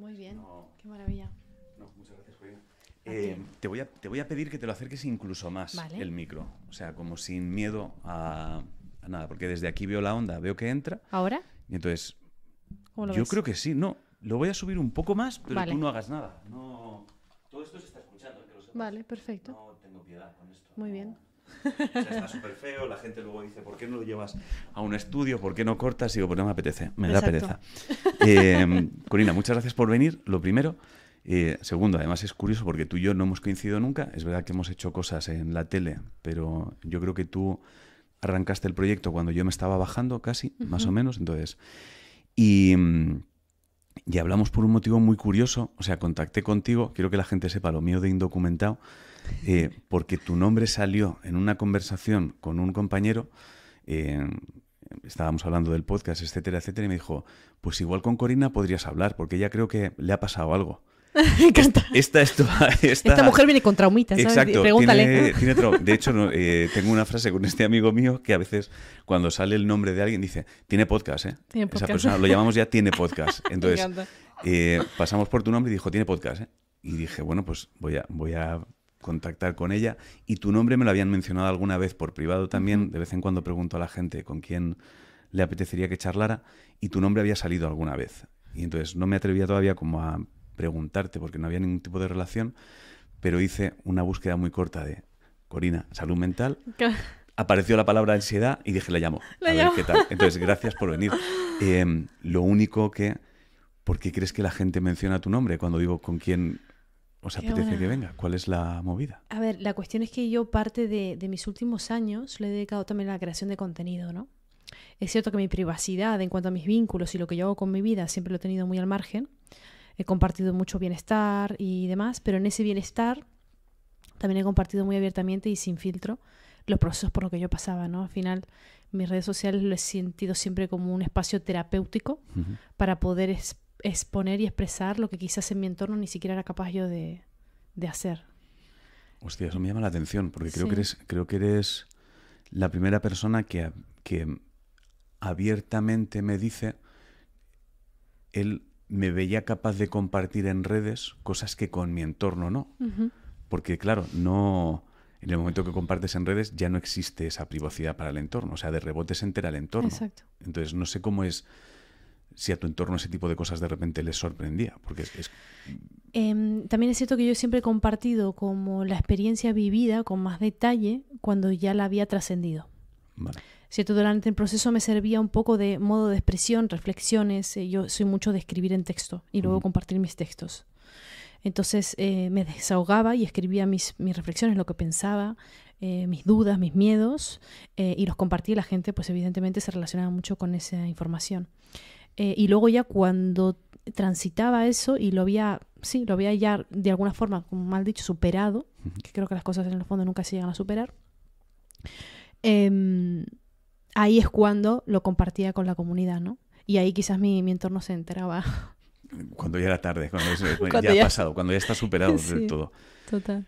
Muy bien, qué maravilla. muchas gracias, eh, te, voy a, te voy a pedir que te lo acerques incluso más el micro, o sea, como sin miedo a, nada, porque desde aquí veo la onda, veo que entra. ¿Ahora? Y entonces, yo creo que sí, no, lo voy a subir un poco más, pero tú no hagas nada. No, todo esto se está escuchando, Vale, perfecto. No tengo piedad con esto. Muy bien. está súper feo, la gente luego dice, ¿por qué no lo llevas a un estudio? ¿Por qué no cortas? Y digo, pues no me apetece, me da pereza. Em, Corina, muchas gracias por venir, lo primero. Eh, segundo, además es curioso porque tú y yo no hemos coincidido nunca. Es verdad que hemos hecho cosas en la tele, pero yo creo que tú arrancaste el proyecto cuando yo me estaba bajando casi, más o menos. Entonces, y, mm, y hablamos por un motivo muy curioso. O sea, contacté contigo. Quiero que la gente sepa lo mío de indocumentado eh, porque tu nombre salió en una conversación con un compañero, eh, estábamos hablando del podcast, etcétera, etcétera, y me dijo, pues igual con Corina podrías hablar, porque ella creo que le ha pasado algo. esta, esta, esta, mujer viene con traumitas. Exacto, Pregúntale. de hecho, eh, tengo una frase con este amigo mío que a veces cuando sale el nombre de alguien dice, tiene podcast, ¿eh? ¿Tiene podcast? Esa persona lo llamamos ya tiene podcast. Entonces, pasamos por tu nombre y dijo, tiene podcast, ¿eh? Y dije, bueno, pues voy a contactar con ella. Y tu nombre me lo habían mencionado alguna vez por privado también. De vez en cuando pregunto a la gente con quién le apetecería que charlara y tu nombre había salido alguna vez. Y entonces no me atrevía todavía como a preguntarte porque no había ningún tipo de relación, pero hice una búsqueda muy corta de Corina, salud mental. Apareció la palabra ansiedad y dije, la llamo. a ver qué tal. Entonces, gracias por venir. Em, lo único que... ¿Por qué crees que la gente menciona tu nombre cuando digo con quién os apetece que venga? ¿Cuál es la movida? A ver, la cuestión es que yo parte de, mis últimos años le he dedicado también a la creación de contenido, ¿no? Es cierto que mi privacidad en cuanto a mis vínculos y lo que yo hago con mi vida siempre lo he tenido muy al margen. He compartido mucho bienestar y demás, pero en ese bienestar también he compartido muy abiertamente y sin filtro los procesos por los que yo pasaba, ¿no? Al final, mis redes sociales lo he sentido siempre como un espacio terapéutico para poder exponer y expresar lo que quizás en mi entorno ni siquiera era capaz yo de, hacer. Hostia, eso me llama la atención, porque creo, que, eres, creo que eres la primera persona que, que abiertamente me dice, él me veía capaz de compartir en redes cosas que con mi entorno no. Porque claro, no... En el momento que compartes en redes ya no existe esa privacidad para el entorno, o sea, de rebote se entera el entorno. Exacto. Entonces, no sé cómo es si a tu entorno ese tipo de cosas de repente les sorprendía. Porque es, em, también es cierto que yo siempre he compartido como la experiencia vivida con más detalle cuando ya la había trascendido. durante el proceso me servía un poco de modo de expresión, reflexiones. Eh, yo soy mucho de escribir en texto y luego compartir mis textos. Entonces eh, me desahogaba y escribía mis, mis reflexiones, lo que pensaba, eh, mis dudas, mis miedos, y los compartí. La gente, pues evidentemente, se relacionaba mucho con esa información. Eh, y luego ya cuando transitaba eso y lo había, sí, lo había ya de alguna forma, como mal dicho, superado, que creo que las cosas en el fondo nunca se llegan a superar, em, ahí es cuando lo compartía con la comunidad, ¿no? Y ahí quizás mi, entorno se enteraba. Cuando ya era tarde, cuando, ya, ha pasado, cuando ya está superado todo. Total.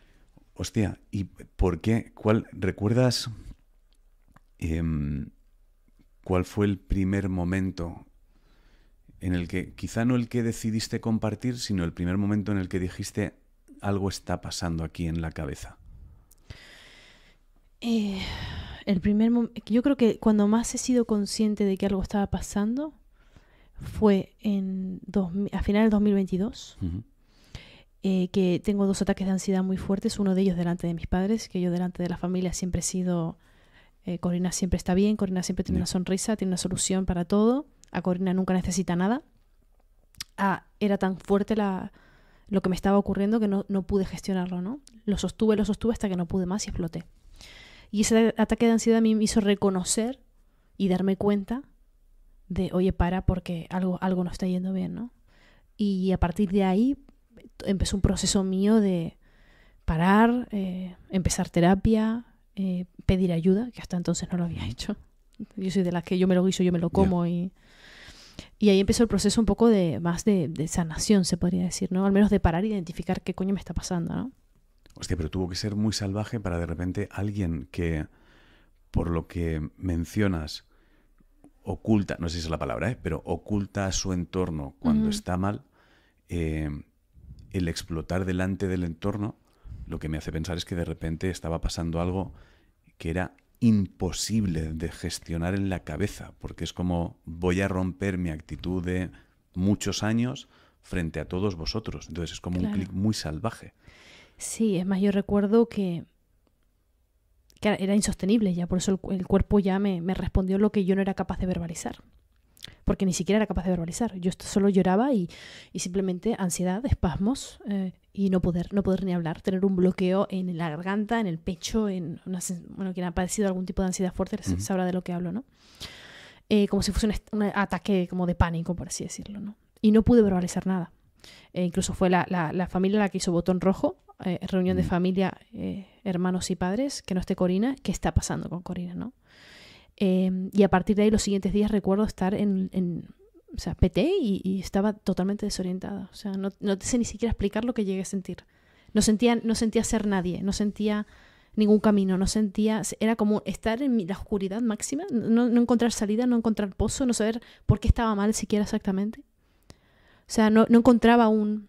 Hostia, ¿y por qué? ¿Cuál recuerdas em, cuál fue el primer momento en el que quizá no el que decidiste compartir, sino el primer momento en el que dijiste algo está pasando aquí en la cabeza? Eh, el primer yo creo que cuando más he sido consciente de que algo estaba pasando fue en a final del 2022, eh, que tengo dos ataques de ansiedad muy fuertes, uno de ellos delante de mis padres, que yo delante de la familia siempre he sido, eh, Corina siempre está bien, Corina siempre tiene una sonrisa, tiene una solución para todo a Corina nunca necesita nada. Ah, era tan fuerte lo que me estaba ocurriendo que no, no, pude gestionarlo, ¿no? Lo sostuve, lo sostuve hasta que no pude más y exploté. Y ese ataque de ansiedad a mí me hizo reconocer y darme cuenta de, oye, para, porque algo, algo no está yendo bien, ¿no? Y a partir de ahí empezó un proceso mío de parar, eh, empezar terapia, eh, pedir ayuda, que hasta entonces no lo había hecho. Yo soy de las que yo me lo guiso, yo me lo como y y ahí empezó el proceso un poco de más de, sanación, se podría decir, ¿no? Al menos de parar e identificar qué coño me está pasando, ¿no? Hostia, pero tuvo que ser muy salvaje para de repente alguien que, por lo que mencionas, oculta, no sé si es la palabra, ¿eh? pero oculta a su entorno cuando está mal, eh, el explotar delante del entorno, lo que me hace pensar es que de repente estaba pasando algo que era imposible de gestionar en la cabeza, porque es como voy a romper mi actitud de muchos años frente a todos vosotros. Entonces es como un clic muy salvaje. Sí, es más, yo recuerdo que, era insostenible ya, por eso el, cuerpo ya me, me, respondió lo que yo no era capaz de verbalizar porque ni siquiera era capaz de verbalizar. Yo solo lloraba y, simplemente ansiedad, espasmos eh, y no poder, no poder ni hablar, tener un bloqueo en la garganta, en el pecho, en bueno, quien ha padecido algún tipo de ansiedad fuerte se de lo que hablo, ¿no? Eh, como si fuese un, ataque como de pánico, por así decirlo, ¿no? Y no pude verbalizar nada. E incluso fue la, familia la que hizo botón rojo, eh, reunión de familia, hermanos y padres, que no esté Corina, ¿qué está pasando con Corina, no? Em, y a partir de ahí, los siguientes días recuerdo estar en, en o sea, peté y, estaba totalmente desorientada. O sea, no, no sé ni siquiera explicar lo que llegué a sentir. No sentía, no sentía ser nadie, no sentía ningún camino, no sentía, era como estar en la oscuridad máxima, no, no, encontrar salida, no encontrar pozo, no saber por qué estaba mal siquiera exactamente. O sea, no, no encontraba un,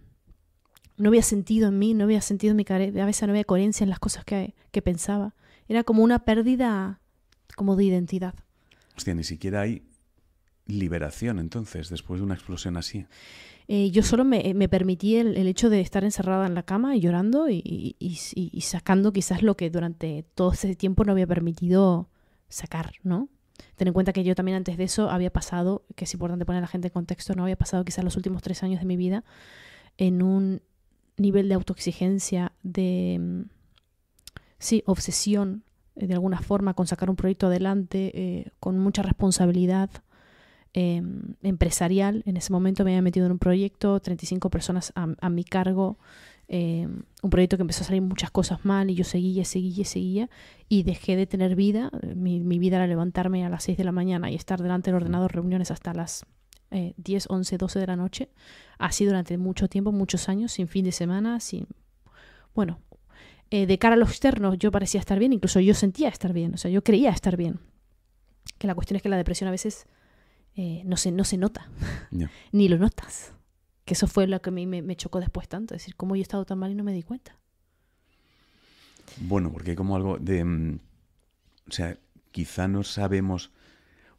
no había sentido en mí, no había sentido en mi veces no había coherencia en las cosas que, que pensaba. Era como una pérdida como de identidad. Hostia, ni siquiera hay liberación entonces, después de una explosión así. Eh, yo solo me, eh, permití el, hecho de estar encerrada en la cama y llorando y, sacando quizás lo que durante todo ese tiempo no había permitido sacar, ¿no? Ten en cuenta que yo también antes de eso había pasado, que es importante poner a la gente en contexto, no había pasado quizás los últimos tres años de mi vida en un nivel de autoexigencia, de, mm, sí, obsesión eh, de alguna forma con sacar un proyecto adelante eh, con mucha responsabilidad em, empresarial. En ese momento me había metido en un proyecto, 35 personas a, mi cargo, em, un proyecto que empezó a salir muchas cosas mal y yo seguía, seguía, seguía y dejé de tener vida. Mi, vida era levantarme a las 6 de la mañana y estar delante del ordenador, reuniones hasta las 10, 11, 12 de la noche. Así durante mucho tiempo, muchos años, sin fin de semana, sin... Bueno, eh, de cara a los externos yo parecía estar bien, incluso yo sentía estar bien, o sea, yo creía estar bien. Que la cuestión es que la depresión a veces eh, no, se, no se nota, ni lo notas. Que eso fue lo que a mí me, chocó después tanto, es decir, cómo yo he estado tan mal y no me di cuenta. Bueno, porque como algo de... Mm, o sea, quizá no sabemos,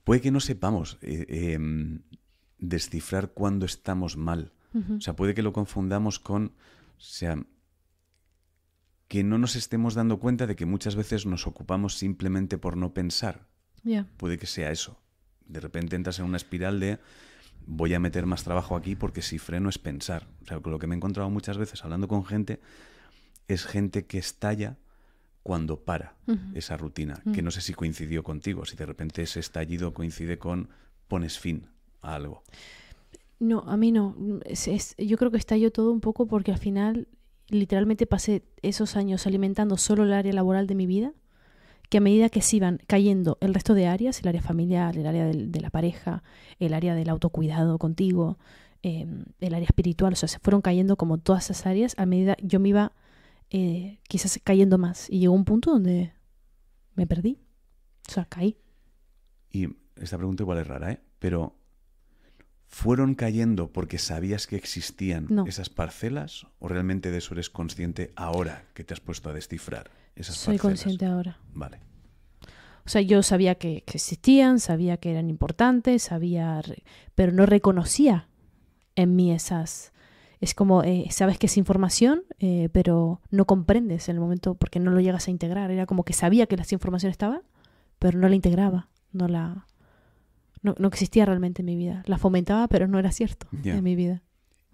puede que no sepamos eh, mm, descifrar cuándo estamos mal. O sea, puede que lo confundamos con, sea, que no nos estemos dando cuenta de que muchas veces nos ocupamos simplemente por no pensar. Puede que sea eso. De repente entras en una espiral de voy a meter más trabajo aquí porque si freno es pensar. O lo que me he encontrado muchas veces hablando con gente es gente que estalla cuando para esa rutina, que mm. no sé si coincidió contigo, si de repente ese estallido coincide con pones fin a algo. No, a mí no. yo creo que estallo todo un poco porque al final literalmente pasé esos años alimentando solo el área laboral de mi vida, que a medida que se iban cayendo el resto de áreas, el área familiar, el área de, la pareja, el área del autocuidado contigo, em, el área espiritual, o sea, se fueron cayendo como todas esas áreas, a medida yo me iba eh, quizás cayendo más. Y llegó un punto donde me perdí, o sea, caí. Y esta pregunta igual es rara, ¿eh? Pero fueron cayendo porque sabías que existían esas parcelas o realmente de eso eres consciente ahora que te has puesto a descifrar esas Soy consciente ahora. Vale. O sea, yo sabía que, existían, sabía que eran importantes, sabía, pero no reconocía en mí esas, es como, eh, sabes que es información, eh, pero no comprendes en el momento porque no lo llegas a integrar. Era como que sabía que las información estaba, pero no la integraba, no la, no, existía realmente en mi vida. La fomentaba, pero no era cierto en mi vida.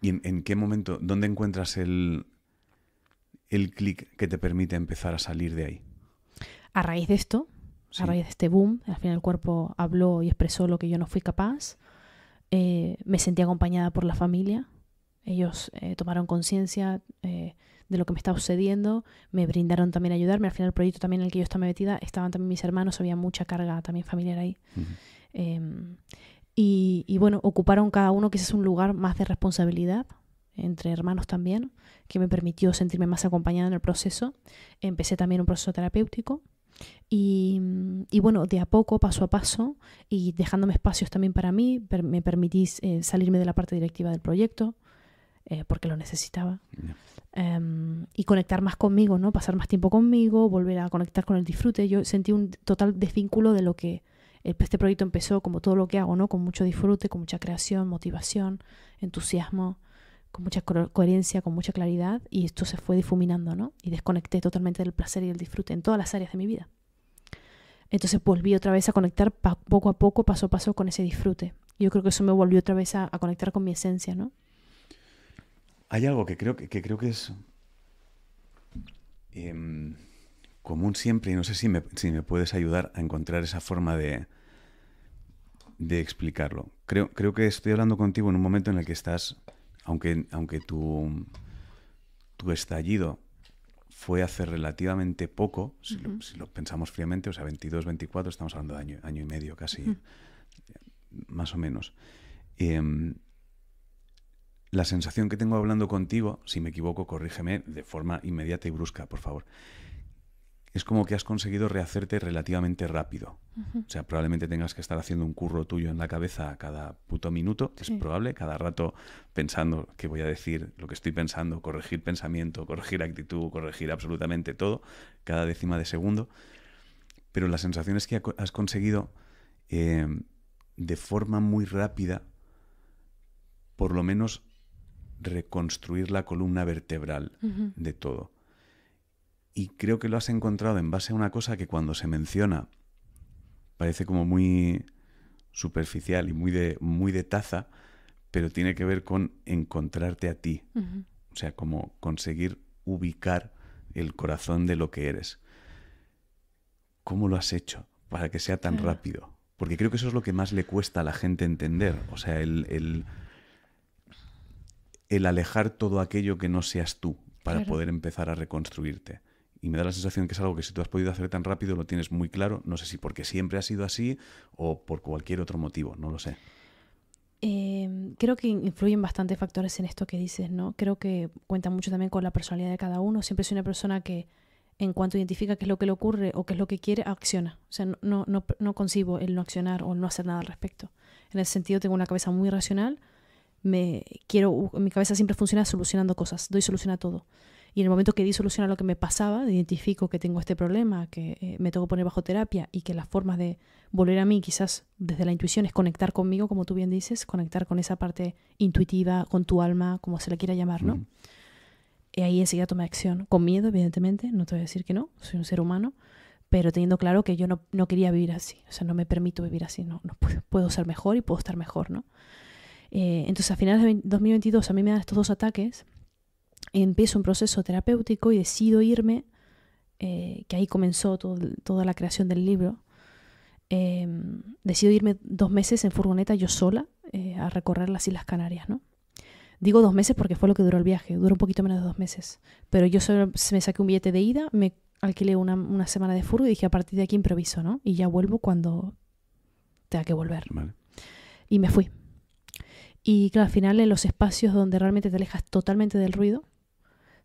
¿Y en, qué momento, dónde encuentras el, el clic que te permite empezar a salir de ahí? A raíz de esto, a raíz de este boom, al final el cuerpo habló y expresó lo que yo no fui capaz. Eh, me sentí acompañada por la familia. Ellos eh, tomaron conciencia eh, de lo que me estaba sucediendo, me brindaron también a ayudarme. Al final el proyecto también en el que yo estaba metida, estaban también mis hermanos, había mucha carga también familiar ahí. Em, y, bueno, ocuparon cada uno que quizás un lugar más de responsabilidad, entre hermanos también, que me permitió sentirme más acompañada en el proceso. Empecé también un proceso terapéutico. Y, bueno, de a poco, paso a paso, y dejándome espacios también para mí, me permití eh, salirme de la parte directiva del proyecto, eh, porque lo necesitaba. Em, y conectar más conmigo, ¿no? Pasar más tiempo conmigo, volver a conectar con el disfrute. Yo sentí un total desvínculo de lo que este proyecto empezó como todo lo que hago, ¿no? Con mucho disfrute, con mucha creación, motivación, entusiasmo, con mucha coherencia, con mucha claridad, y esto se fue difuminando, ¿no? Y desconecté totalmente del placer y del disfrute en todas las áreas de mi vida. Entonces volví otra vez a conectar poco a poco, paso a paso, con ese disfrute. Yo creo que eso me volvió otra vez a, conectar con mi esencia, ¿no? Hay algo que creo que, creo que es. Em, común siempre, y no sé si me, si me puedes ayudar a encontrar esa forma de, de explicarlo. Creo, creo que estoy hablando contigo en un momento en el que estás, aunque, aunque tu, tu estallido fue hace relativamente poco, si, lo, pensamos fríamente, o sea, 22, 24, estamos hablando de año, año y medio casi, más o menos. Em, la sensación que tengo hablando contigo, si me equivoco, corrígeme de forma inmediata y brusca, por favor, es como que has conseguido rehacerte relativamente rápido. O sea, probablemente tengas que estar haciendo un curro tuyo en la cabeza cada puto minuto, es probable, cada rato pensando qué voy a decir, lo que estoy pensando, corregir pensamiento, corregir actitud, corregir absolutamente todo, cada décima de segundo. Pero la sensación es que has conseguido eh, de forma muy rápida, por lo menos, reconstruir la columna vertebral de todo y creo que lo has encontrado en base a una cosa que cuando se menciona parece como muy superficial y muy de, muy de taza, pero tiene que ver con encontrarte a ti. O sea, como conseguir ubicar el corazón de lo que eres. ¿Cómo lo has hecho para que sea tan rápido? Porque creo que eso es lo que más le cuesta a la gente entender. O sea, el, el, alejar todo aquello que no seas tú para poder empezar a reconstruirte y me da la sensación que es algo que si tú has podido hacer tan rápido lo tienes muy claro. No sé si porque siempre ha sido así o por cualquier otro motivo, no lo sé. Em, creo que influyen bastantes factores en esto que dices, ¿no? Creo que cuenta mucho también con la personalidad de cada uno. Siempre soy una persona que en cuanto identifica qué es lo que le ocurre o qué es lo que quiere, acciona. O sea, no, no, concibo el no accionar o no hacer nada al respecto. En el sentido tengo una cabeza muy racional. Me quiero, mi cabeza siempre funciona solucionando cosas, doy solución a todo. Y en el momento que di solución a lo que me pasaba, identifico que tengo este problema, que eh, me tengo que poner bajo terapia y que las formas de volver a mí, quizás desde la intuición, es conectar conmigo, como tú bien dices, conectar con esa parte intuitiva, con tu alma, como se le quiera llamar, ¿no? Y ahí enseguida tomé acción, con miedo, evidentemente, no te voy a decir que no, soy un ser humano, pero teniendo claro que yo no, no quería vivir así, o sea, no me permito vivir así, no, no puedo, ser mejor y puedo estar mejor, ¿no? Eh, entonces, a finales de 2022 a mí me dan estos dos ataques empiezo un proceso terapéutico y decido irme, eh, que ahí comenzó toda la creación del libro, em, decido irme dos meses en furgoneta yo sola eh, a recorrer las Islas Canarias, ¿no? Digo dos meses porque fue lo que duró el viaje, duró un poquito menos de dos meses. Pero yo solo me saqué un billete de ida, me alquilé una, semana de furgo y dije a partir de aquí improviso, ¿no? Y ya vuelvo cuando tenga que volver. Y me fui. Y claro, al final en los espacios donde realmente te alejas totalmente del ruido,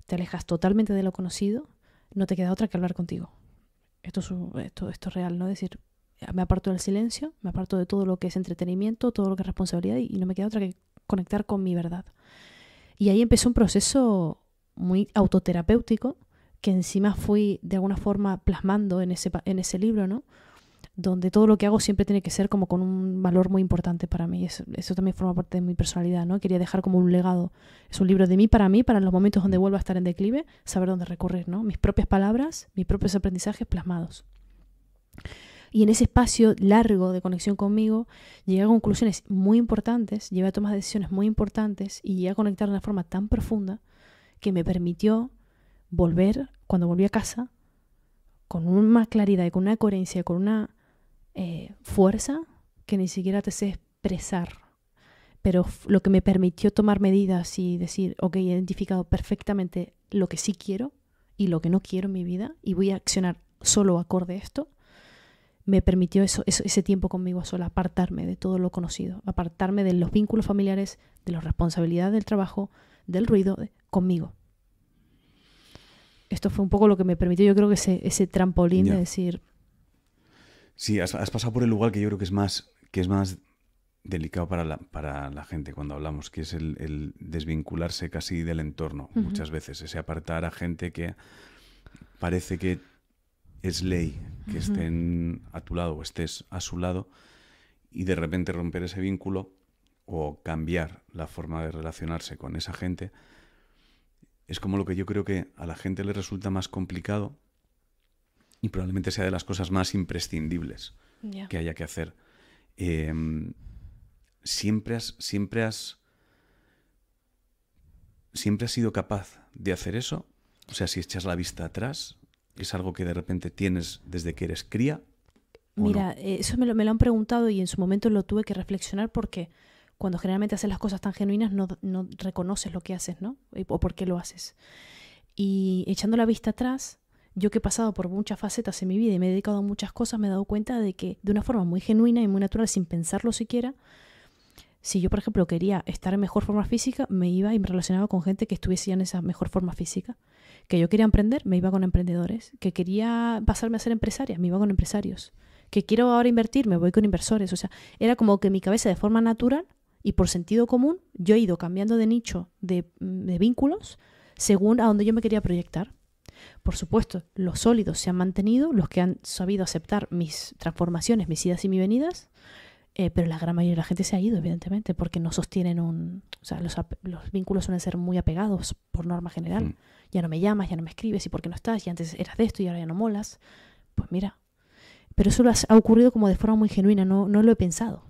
te alejas totalmente de lo conocido, no te queda otra que hablar contigo. Esto es, esto, esto real, ¿no? Es decir, me aparto del silencio, me aparto de todo lo que es entretenimiento, todo lo que es responsabilidad y, no me queda otra que conectar con mi verdad. Y ahí empezó un proceso muy autoterapéutico que encima fui de alguna forma plasmando en ese, en ese libro, ¿no? donde todo lo que hago siempre tiene que ser como con un valor muy importante para mí. Eso, también forma parte de mi personalidad, ¿no? Quería dejar como un legado. Es un libro de mí para mí, para los momentos donde vuelva a estar en declive, saber dónde recurrir, ¿no? Mis propias palabras, mis propios aprendizajes plasmados. Y en ese espacio largo de conexión conmigo, llegué a conclusiones muy importantes, llegué a tomar decisiones muy importantes y llegué a conectar de una forma tan profunda que me permitió volver, cuando volví a casa, con una claridad y con una coherencia, con una eh, fuerza que ni siquiera te sé expresar. Pero lo que me permitió tomar medidas y decir, ok, he identificado perfectamente lo que sí quiero y lo que no quiero en mi vida y voy a accionar solo acorde a esto, me permitió eso, ese tiempo conmigo sola, apartarme de todo lo conocido, apartarme de los vínculos familiares, de las responsabilidades del trabajo, del ruido, conmigo. Esto fue un poco lo que me permitió, yo creo que ese, trampolín de decir, Sí, has, pasado por el lugar que yo creo que es más, que es más delicado para la, para la gente cuando hablamos, que es el, desvincularse casi del entorno muchas veces, ese apartar a gente que parece que es ley que estén a tu lado o estés a su lado y de repente romper ese vínculo o cambiar la forma de relacionarse con esa gente, es como lo que yo creo que a la gente le resulta más complicado y probablemente sea de las cosas más imprescindibles que haya que hacer. Em, siempre has, siempre has, siempre has sido capaz de hacer eso. O sea, si echas la vista atrás, es algo que de repente tienes desde que eres cría. Mira, eh, eso me lo, han preguntado y en su momento lo tuve que reflexionar porque cuando generalmente haces las cosas tan genuinas no, no reconoces lo que haces, ¿no? O por qué lo haces. Y echando la vista atrás, yo que he pasado por muchas facetas en mi vida y me he dedicado a muchas cosas, me he dado cuenta de que de una forma muy genuina y muy natural, sin pensarlo siquiera, si yo, por ejemplo, quería estar en mejor forma física, me iba y me relacionaba con gente que estuviese en esa mejor forma física. Que yo quería emprender, me iba con emprendedores. Que quería pasarme a ser empresaria, me iba con empresarios. Que quiero ahora invertir, me voy con inversores. O sea, era como que mi cabeza de forma natural y por sentido común, yo he ido cambiando de nicho de, mm, de vínculos según a donde yo me quería proyectar. Por supuesto, los sólidos se han mantenido, los que han sabido aceptar mis transformaciones, mis idas y mis venidas, eh, pero la gran mayoría de la gente se ha ido, evidentemente, porque no sostienen un... O sea, los, vínculos suelen ser muy apegados por norma general. Mm. Ya no me llamas, ya no me escribes, ¿y por qué no estás? Y antes eras de esto y ahora ya no molas. Pues mira. Pero eso ha ocurrido como de forma muy genuina, no, lo he pensado.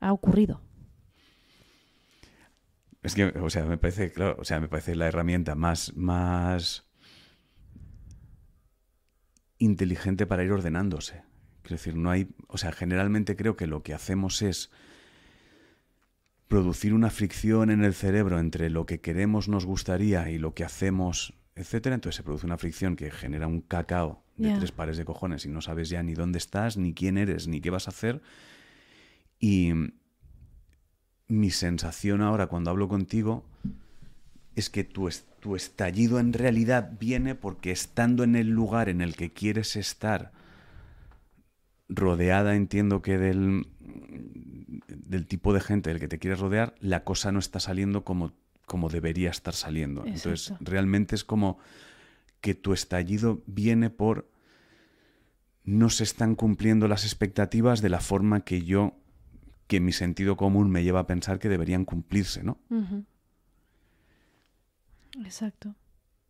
Ha ocurrido. Es que, o sea, me parece, claro, o sea, me parece la herramienta más, más inteligente para ir ordenándose. Es decir, no hay. O sea, generalmente creo que lo que hacemos es producir una fricción en el cerebro entre lo que queremos, nos gustaría y lo que hacemos, etcétera. Entonces se produce una fricción que genera un cacao de tres pares de cojones y no sabes ya ni dónde estás, ni quién eres, ni qué vas a hacer. Y mi sensación ahora cuando hablo contigo es que tú estás tu estallido en realidad viene porque estando en el lugar en el que quieres estar, rodeada, entiendo que del, del tipo de gente del que te quieres rodear, la cosa no está saliendo como, como debería estar saliendo. Entonces, realmente es como que tu estallido viene por no se están cumpliendo las expectativas de la forma que yo, que mi sentido común me lleva a pensar que deberían cumplirse, ¿no? Exacto.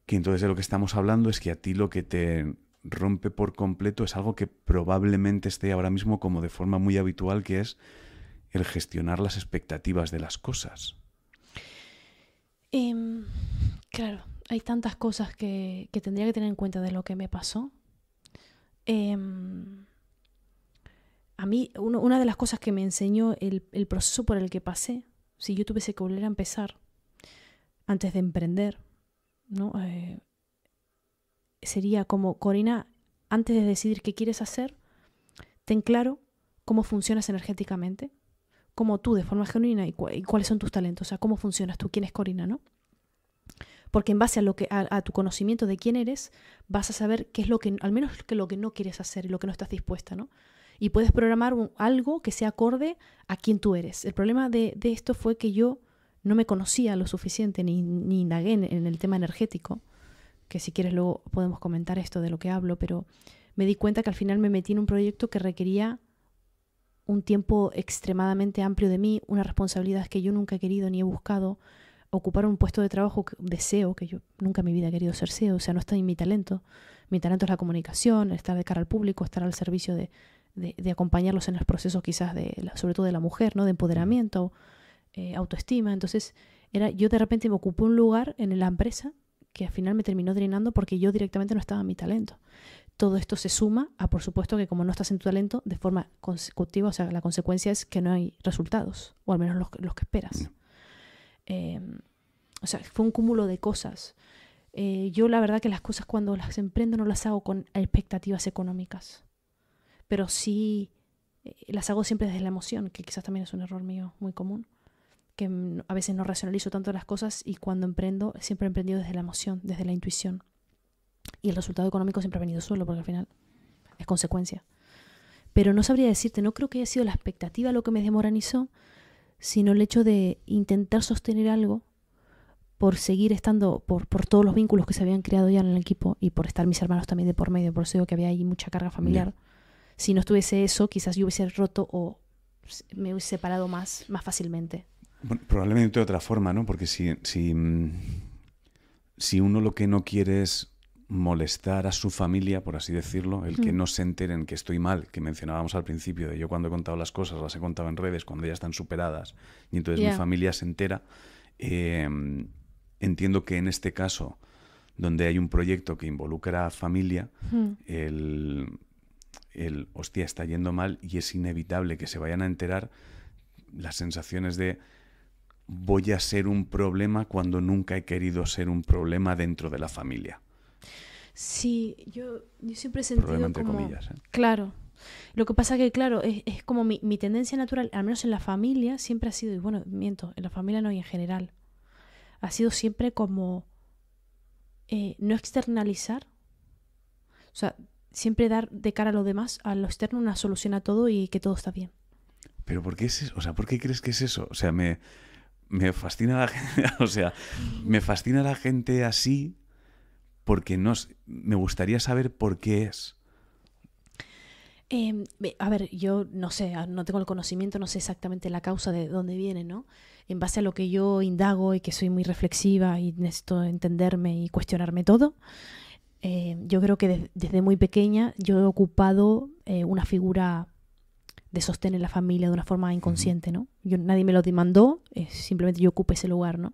Que entonces de lo que estamos hablando es que a ti lo que te rompe por completo es algo que probablemente esté ahora mismo como de forma muy habitual, que es el gestionar las expectativas de las cosas. Em, claro, hay tantas cosas que, tendría que tener en cuenta de lo que me pasó. Em, a mí, una de las cosas que me enseñó el proceso por el que pasé, si yo tuviese que volver a empezar, antes de emprender, ¿no? Eh, sería como, Corina, antes de decidir qué quieres hacer, ten claro cómo funcionas energéticamente, cómo tú de forma genuina y, cuáles son tus talentos, o sea, cómo funcionas tú, quién es Corina, ¿no? Porque en base a, lo que, a, tu conocimiento de quién eres, vas a saber qué es lo que, al menos que lo que no quieres hacer y lo que no estás dispuesta, ¿no? Y puedes programar algo que sea acorde a quién tú eres. El problema de, de esto fue que yo no me conocía lo suficiente ni, ni indagué en, el tema energético, que si quieres luego podemos comentar esto de lo que hablo, pero me di cuenta que al final me metí en un proyecto que requería un tiempo extremadamente amplio de mí, una responsabilidad que yo nunca he querido ni he buscado, ocupar un puesto de trabajo que deseo, que yo nunca en mi vida he querido ser CEO, o sea, no está en mi talento. Mi talento es la comunicación, estar de cara al público, estar al servicio de, acompañarlos en los procesos quizás, de, sobre todo de la mujer, ¿no? de empoderamiento eh, autoestima. Entonces, era, yo de repente me ocupé un lugar en la empresa que al final me terminó drenando porque yo directamente no estaba en mi talento. Todo esto se suma a, por supuesto, que como no estás en tu talento de forma consecutiva, o sea, la consecuencia es que no hay resultados, o al menos los, que esperas. Em, o sea, fue un cúmulo de cosas. Eh, yo la verdad que las cosas cuando las emprendo no las hago con expectativas económicas, pero sí eh, las hago siempre desde la emoción, que quizás también es un error mío muy común que a veces no racionalizo tanto las cosas y cuando emprendo, siempre he emprendido desde la emoción, desde la intuición. Y el resultado económico siempre ha venido solo, porque al final es consecuencia. Pero no sabría decirte, no creo que haya sido la expectativa lo que me demoranizó sino el hecho de intentar sostener algo por seguir estando, por, todos los vínculos que se habían creado ya en el equipo y por estar mis hermanos también de por medio, por eso digo que había ahí mucha carga familiar. Si no estuviese eso, quizás yo hubiese roto o me hubiese separado más, más fácilmente. Bueno, probablemente de otra forma, ¿no? Porque si, si, mm, si uno lo que no quiere es molestar a su familia, por así decirlo, el que mm. no se enteren que estoy mal, que mencionábamos al principio, de yo cuando he contado las cosas, las he contado en redes, cuando ya están superadas, y entonces mi familia se entera, em, entiendo que en este caso, donde hay un proyecto que involucra a familia, mm. el, el, hostia, está yendo mal y es inevitable que se vayan a enterar las sensaciones de voy a ser un problema cuando nunca he querido ser un problema dentro de la familia. Sí, yo, siempre he sentido entre ¿eh? Claro. Lo que pasa que, claro, es, como mi, tendencia natural, al menos en la familia, siempre ha sido, y bueno, miento, en la familia no y en general, ha sido siempre como eh, no externalizar, o sea, siempre dar de cara a lo demás, a lo externo, una solución a todo y que todo está bien. Pero ¿por qué es eso? O sea, ¿por qué crees que es eso? O sea, me, me fascina la gente, o sea, me fascina la gente así porque no me gustaría saber por qué es. Em, a ver, yo no sé, ah, no tengo el conocimiento, no sé exactamente la causa de dónde viene, ¿no? En base a lo que yo indago y que soy muy reflexiva y necesito entenderme y cuestionarme todo, eh, yo creo que desde muy pequeña yo he ocupado eh, una figura de sostener la familia de una forma inconsciente, ¿no? Yo, nadie me lo demandó, eh, simplemente yo ocupé ese lugar, ¿no?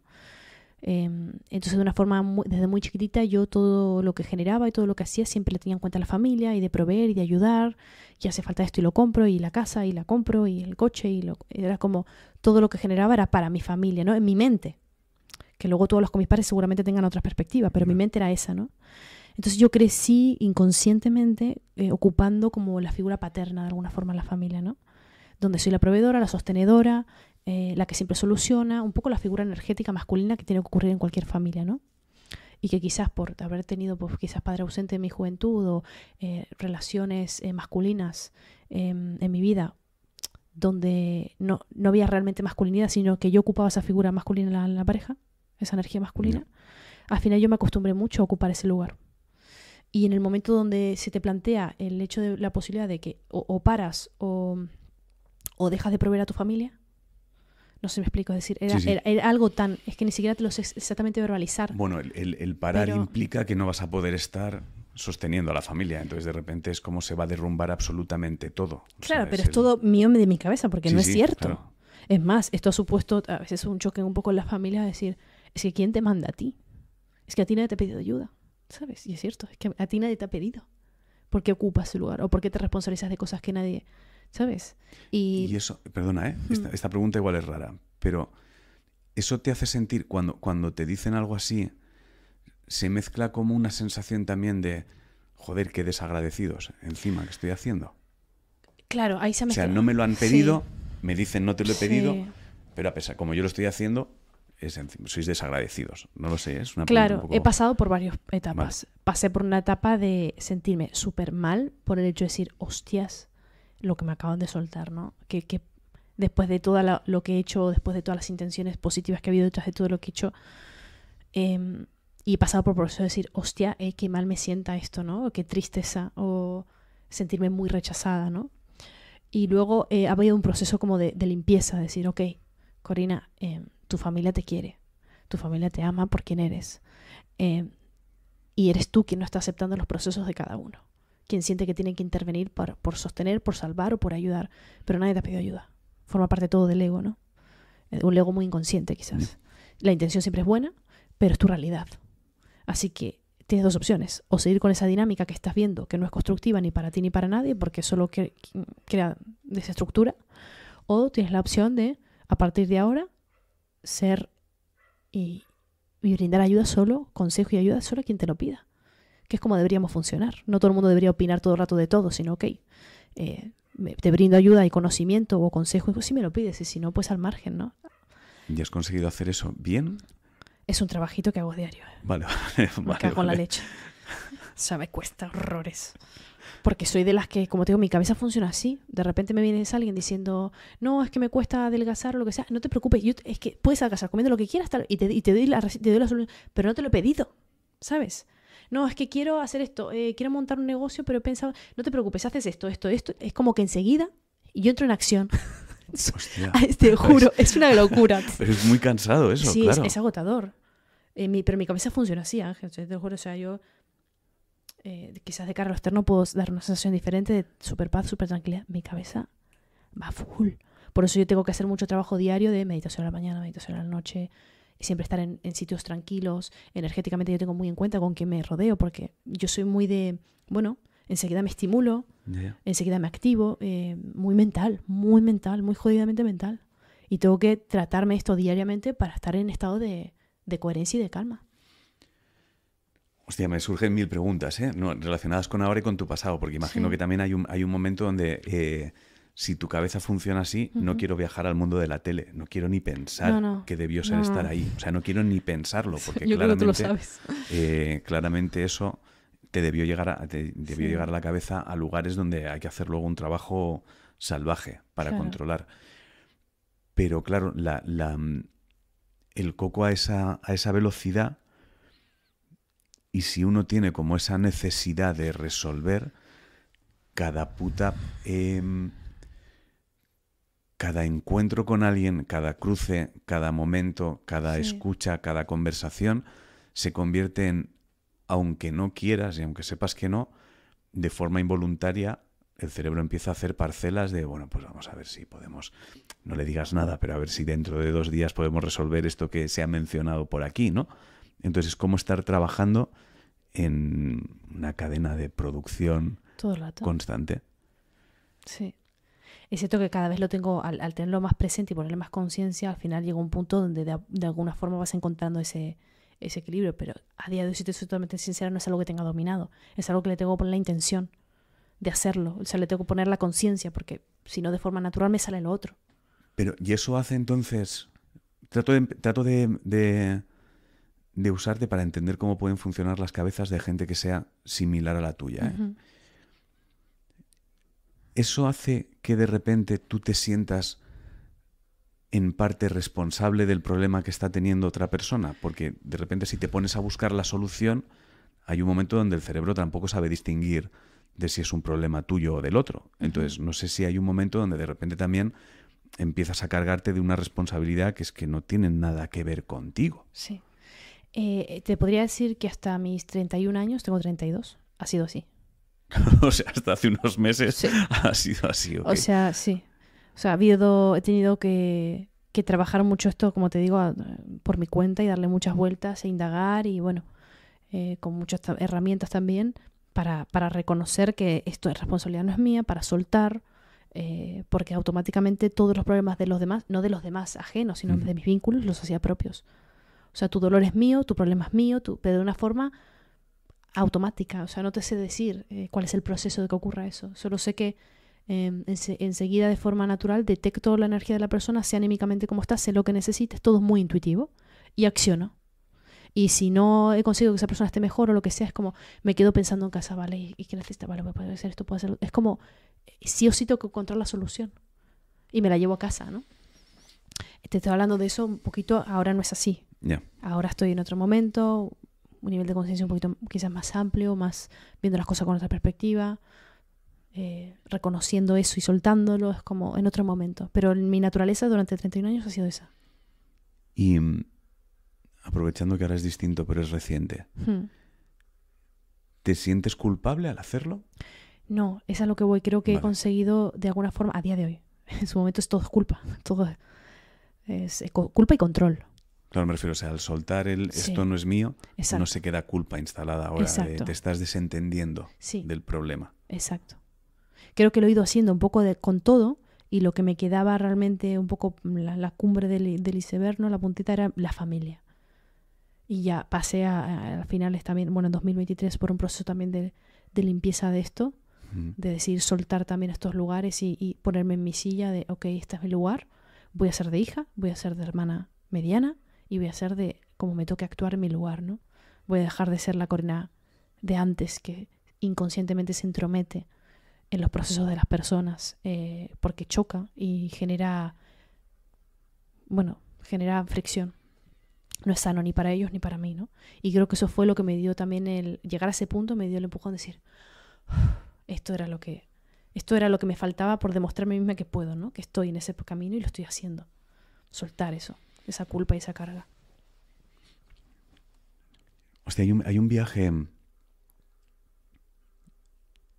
Em, entonces, de una forma, desde muy chiquitita, yo todo lo que generaba y todo lo que hacía siempre le tenía en cuenta la familia y de proveer y de ayudar, y hace falta esto y lo compro, y la casa y la compro, y el coche, y lo, era como todo lo que generaba era para mi familia, ¿no? En mi mente. Que luego todos los con mis padres seguramente tengan otras perspectivas, pero mi mente era esa, ¿no? Entonces yo crecí inconscientemente eh, ocupando como la figura paterna de alguna forma en la familia, ¿no? Donde soy la proveedora, la sostenedora, eh, la que siempre soluciona, un poco la figura energética masculina que tiene que ocurrir en cualquier familia, ¿no? Y que quizás por haber tenido pues, quizás padre ausente en mi juventud o eh, relaciones masculinas em, en mi vida donde no, no, había realmente masculinidad, sino que yo ocupaba esa figura masculina en la, pareja, esa energía masculina, al final yo me acostumbré mucho a ocupar ese lugar. Y en el momento donde se te plantea el hecho de la posibilidad de que o, paras o, dejas de proveer a tu familia, no se me explico, es decir, era, algo tan, es que ni siquiera te lo sé exactamente verbalizar. Bueno, el, parar implica que no vas a poder estar sosteniendo a la familia, entonces de repente es como se va a derrumbar absolutamente todo. Claro, pero es todo mío de mi cabeza, porque no es cierto. Es más, esto ha supuesto a veces un choque un poco en las familias, decir, es que ¿quién te manda a ti? Es que a ti nadie te ha pedido ayuda. ¿sabes? Y es cierto, es que a ti nadie te ha pedido. ¿Por qué ocupas su lugar? ¿O por qué te responsabilizas de cosas que nadie, ¿sabes? Y, eso, perdona, ¿eh? Esta, pregunta igual es rara, pero eso te hace sentir cuando, cuando te dicen algo así, se mezcla como una sensación también de, joder, qué desagradecidos encima que estoy haciendo. Claro, ahí se mezcla. O sea, no me lo han pedido, me dicen no te lo he pedido, pero a pesar, como yo lo estoy haciendo, sois desagradecidos. No lo sé, ¿eh? es una Claro, he pasado por varias etapas. Pasé por una etapa de sentirme súper mal por el hecho de decir, hostias, lo que me acaban de soltar, ¿no? Que, después de todo lo que he hecho, después de todas las intenciones positivas que ha habido detrás de todo lo que he hecho, em, y he pasado por el proceso de decir, hostia, eh, qué mal me sienta esto, ¿no? O qué tristeza, o sentirme muy rechazada, ¿no? Y luego eh, ha habido un proceso como de, de limpieza, decir, ok, Corina, em, tu familia te quiere, tu familia te ama por quien eres. Eh, y eres tú quien no está aceptando los procesos de cada uno, quien siente que tiene que intervenir por, por sostener, por salvar o por ayudar, pero nadie te ha pedido ayuda. Forma parte todo del ego, ¿no? Eh, un ego muy inconsciente quizás. La intención siempre es buena, pero es tu realidad. Así que tienes dos opciones, o seguir con esa dinámica que estás viendo, que no es constructiva ni para ti ni para nadie, porque solo crea desestructura, o tienes la opción de, a partir de ahora, ser y, brindar ayuda solo, consejo y ayuda solo a quien te lo pida, que es como deberíamos funcionar. No todo el mundo debería opinar todo el rato de todo, sino, ok, eh, te brindo ayuda y conocimiento o consejo, si pues me lo pides, y si no, pues al margen, ¿no? ¿Y has conseguido hacer eso bien? Es un trabajito que hago diario. ¿eh? Vale, vale. Me cago En la leche. O sea, me cuesta horrores porque soy de las que, como te digo, mi cabeza funciona así. De repente me viene alguien diciendo, no, es que me cuesta adelgazar o lo que sea. No te preocupes, es que puedes adelgazar comiendo lo que quieras y te, y te doy la, solución, pero no te lo he pedido, ¿sabes? No, es que quiero hacer esto, eh, quiero montar un negocio, pero he pensado, no te preocupes, haces esto, esto, esto. Es como que enseguida yo entro en acción. Hostia. Te juro, es, una locura. es muy cansado eso. claro. es, agotador. Eh, pero mi cabeza funciona así, Te juro, o sea, yo eh, quizás de carro externo puedo dar una sensación diferente de super paz, super tranquilidad. Mi cabeza va full. Por eso yo tengo que hacer mucho trabajo diario de meditación a la mañana, meditación a la noche, siempre estar en, sitios tranquilos. Energéticamente yo tengo muy en cuenta con qué me rodeo, porque yo soy muy de, bueno, enseguida me estimulo, enseguida me activo, eh, muy mental, muy mental, muy jodidamente mental. Y tengo que tratarme esto diariamente para estar en estado de, de coherencia y de calma. Hostia, me surgen mil preguntas, ¿eh? relacionadas con ahora y con tu pasado, porque imagino que también hay un, hay un momento donde eh, si tu cabeza funciona así, no quiero viajar al mundo de la tele, no quiero ni pensar que debió ser estar ahí. O sea, no quiero ni pensarlo, porque eh, claramente, eso te debió llegar a, llegar a la cabeza a lugares donde hay que hacer luego un trabajo salvaje para controlar. Pero claro, mm, el coco a a esa velocidad y si uno tiene como esa necesidad de resolver, cada puta... Em, cada encuentro con alguien, cada cruce, cada momento, cada escucha, cada conversación, se convierte en, aunque no quieras y aunque sepas que no, de forma involuntaria, el cerebro empieza a hacer parcelas de, bueno, pues vamos a ver si podemos, no le digas nada, pero a ver si dentro de dos días podemos resolver esto que se ha mencionado por aquí, ¿no? Entonces ¿cómo estar trabajando en una cadena de producción constante. Sí. Es cierto que cada vez lo tengo, al, tenerlo más presente y ponerle más conciencia, al final llega un punto donde de, alguna forma vas encontrando ese, ese equilibrio. Pero a día de hoy, si te soy totalmente sincera, no es algo que tenga dominado. Es algo que le tengo que poner la intención de hacerlo. O sea, le tengo que poner la conciencia, porque si no, de forma natural me sale lo otro. Pero, ¿y eso hace entonces? Trato de, trato de de usarte para entender cómo pueden funcionar las cabezas de gente que sea similar a la tuya. ¿eh? Eso hace que de repente tú te sientas en parte responsable del problema que está teniendo otra persona, porque de repente si te pones a buscar la solución, hay un momento donde el cerebro tampoco sabe distinguir de si es un problema tuyo o del otro. Entonces, no sé si hay un momento donde de repente también empiezas a cargarte de una responsabilidad que es que no tiene nada que ver contigo. Sí. Eh, te podría decir que hasta mis 31 años, tengo 32, ha sido así. o sea, hasta hace unos meses ha sido así. O sea, sí. O sea, he tenido que, trabajar mucho esto, como te digo, por mi cuenta y darle muchas vueltas e indagar y bueno, eh, con muchas herramientas también para, reconocer que esto es responsabilidad no es mía, para soltar, eh, porque automáticamente todos los problemas de los demás, no de los demás ajenos, sino mm. de mis vínculos, los hacía propios. O sea, tu dolor es mío, tu problema es mío, pero de una forma automática. O sea, no te sé decir eh, cuál es el proceso de que ocurra eso. Solo sé que em, enseguida, de forma natural, detecto la energía de la persona, sé anímicamente cómo está, sé lo que necesita, es todo muy intuitivo y acciono. Y si no he conseguido que esa persona esté mejor o lo que sea, es como me quedo pensando en casa, vale, ¿y, qué necesita? Vale, puedo hacer esto, ¿Puede ser? Es como eh, sí o sí tengo que encontrar la solución y me la llevo a casa, ¿no? Te estoy hablando de eso un poquito, ahora no es así. Ahora estoy en otro momento, un nivel de conciencia un poquito quizás más amplio, más viendo las cosas con otra perspectiva, eh, reconociendo eso y soltándolo, es como en otro momento. Pero mi naturaleza durante 31 años ha sido esa. Y mm, aprovechando que ahora es distinto, pero es reciente, hmm. ¿te sientes culpable al hacerlo? No, es lo que voy. Creo que he conseguido de alguna forma, a día de hoy, en su momento es todo culpa, todo es eh, culpa y control Claro, me refiero, o sea, al soltar el esto no es mío, no se queda culpa instalada ahora, te estás desentendiendo del problema. Exacto. Creo que lo he ido haciendo un poco con todo y lo que me quedaba realmente un poco la, cumbre del, iceberg, la puntita, era la familia. Y ya pasé a, finales también, bueno, en 2023 por un proceso también de, limpieza de esto, de decir soltar también estos lugares y, y ponerme en mi silla de, ok, este es mi lugar, voy a ser de hija, voy a ser de hermana mediana, y voy a ser de como me toque actuar en mi lugar, ¿no? Voy a dejar de ser la corona de antes que inconscientemente se entromete en los procesos de las personas eh, porque choca y genera, bueno, genera fricción. No es sano ni para ellos ni para mí, ¿no? Y creo que eso fue lo que me dio también el llegar a ese punto, me dio el empujón de decir, esto era lo que esto era lo que me faltaba por demostrarme misma que puedo, ¿no? Que estoy en ese camino y lo estoy haciendo. Soltar eso esa culpa y esa carga. Hostia, hay un, hay un viaje mm,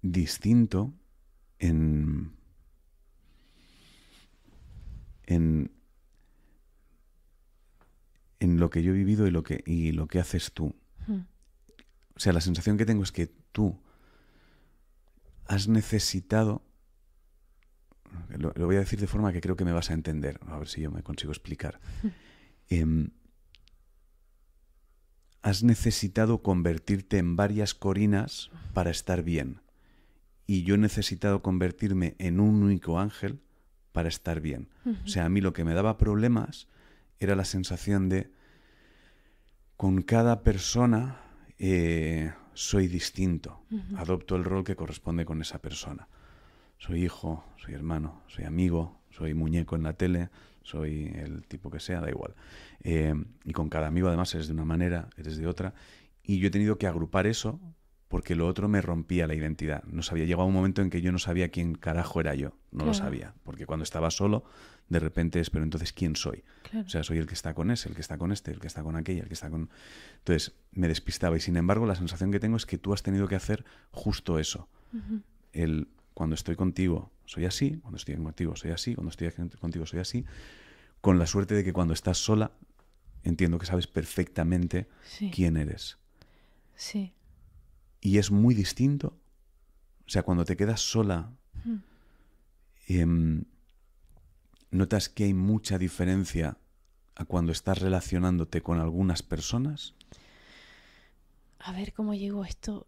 distinto en, en, en lo que yo he vivido y lo que, y lo que haces tú. Hmm. O sea, la sensación que tengo es que tú has necesitado lo, voy a decir de forma que creo que me vas a entender, a ver si yo me consigo explicar. Em, has necesitado convertirte en varias corinas para estar bien. Y yo he necesitado convertirme en un único ángel para estar bien. O sea, a mí lo que me daba problemas era la sensación de, con cada persona eh, soy distinto, adopto el rol que corresponde con esa persona soy hijo, soy hermano, soy amigo, soy muñeco en la tele, soy el tipo que sea, da igual. Eh, y con cada amigo además eres de una manera, eres de otra. Y yo he tenido que agrupar eso porque lo otro me rompía la identidad. No sabía, llegaba un momento en que yo no sabía quién carajo era yo, no lo sabía, porque cuando estaba solo, de repente espero pero entonces ¿quién soy? O sea, soy el que está con ese, el que está con este, el que está con aquella, el que está con... Entonces me despistaba y sin embargo la sensación que tengo es que tú has tenido que hacer justo eso, el cuando estoy contigo soy así, cuando estoy contigo soy así, cuando estoy contigo soy así, con la suerte de que cuando estás sola entiendo que sabes perfectamente quién eres. Sí. Y es muy distinto. O sea, cuando te quedas sola, em, notas que hay mucha diferencia a cuando estás relacionándote con algunas personas. A ver cómo a esto.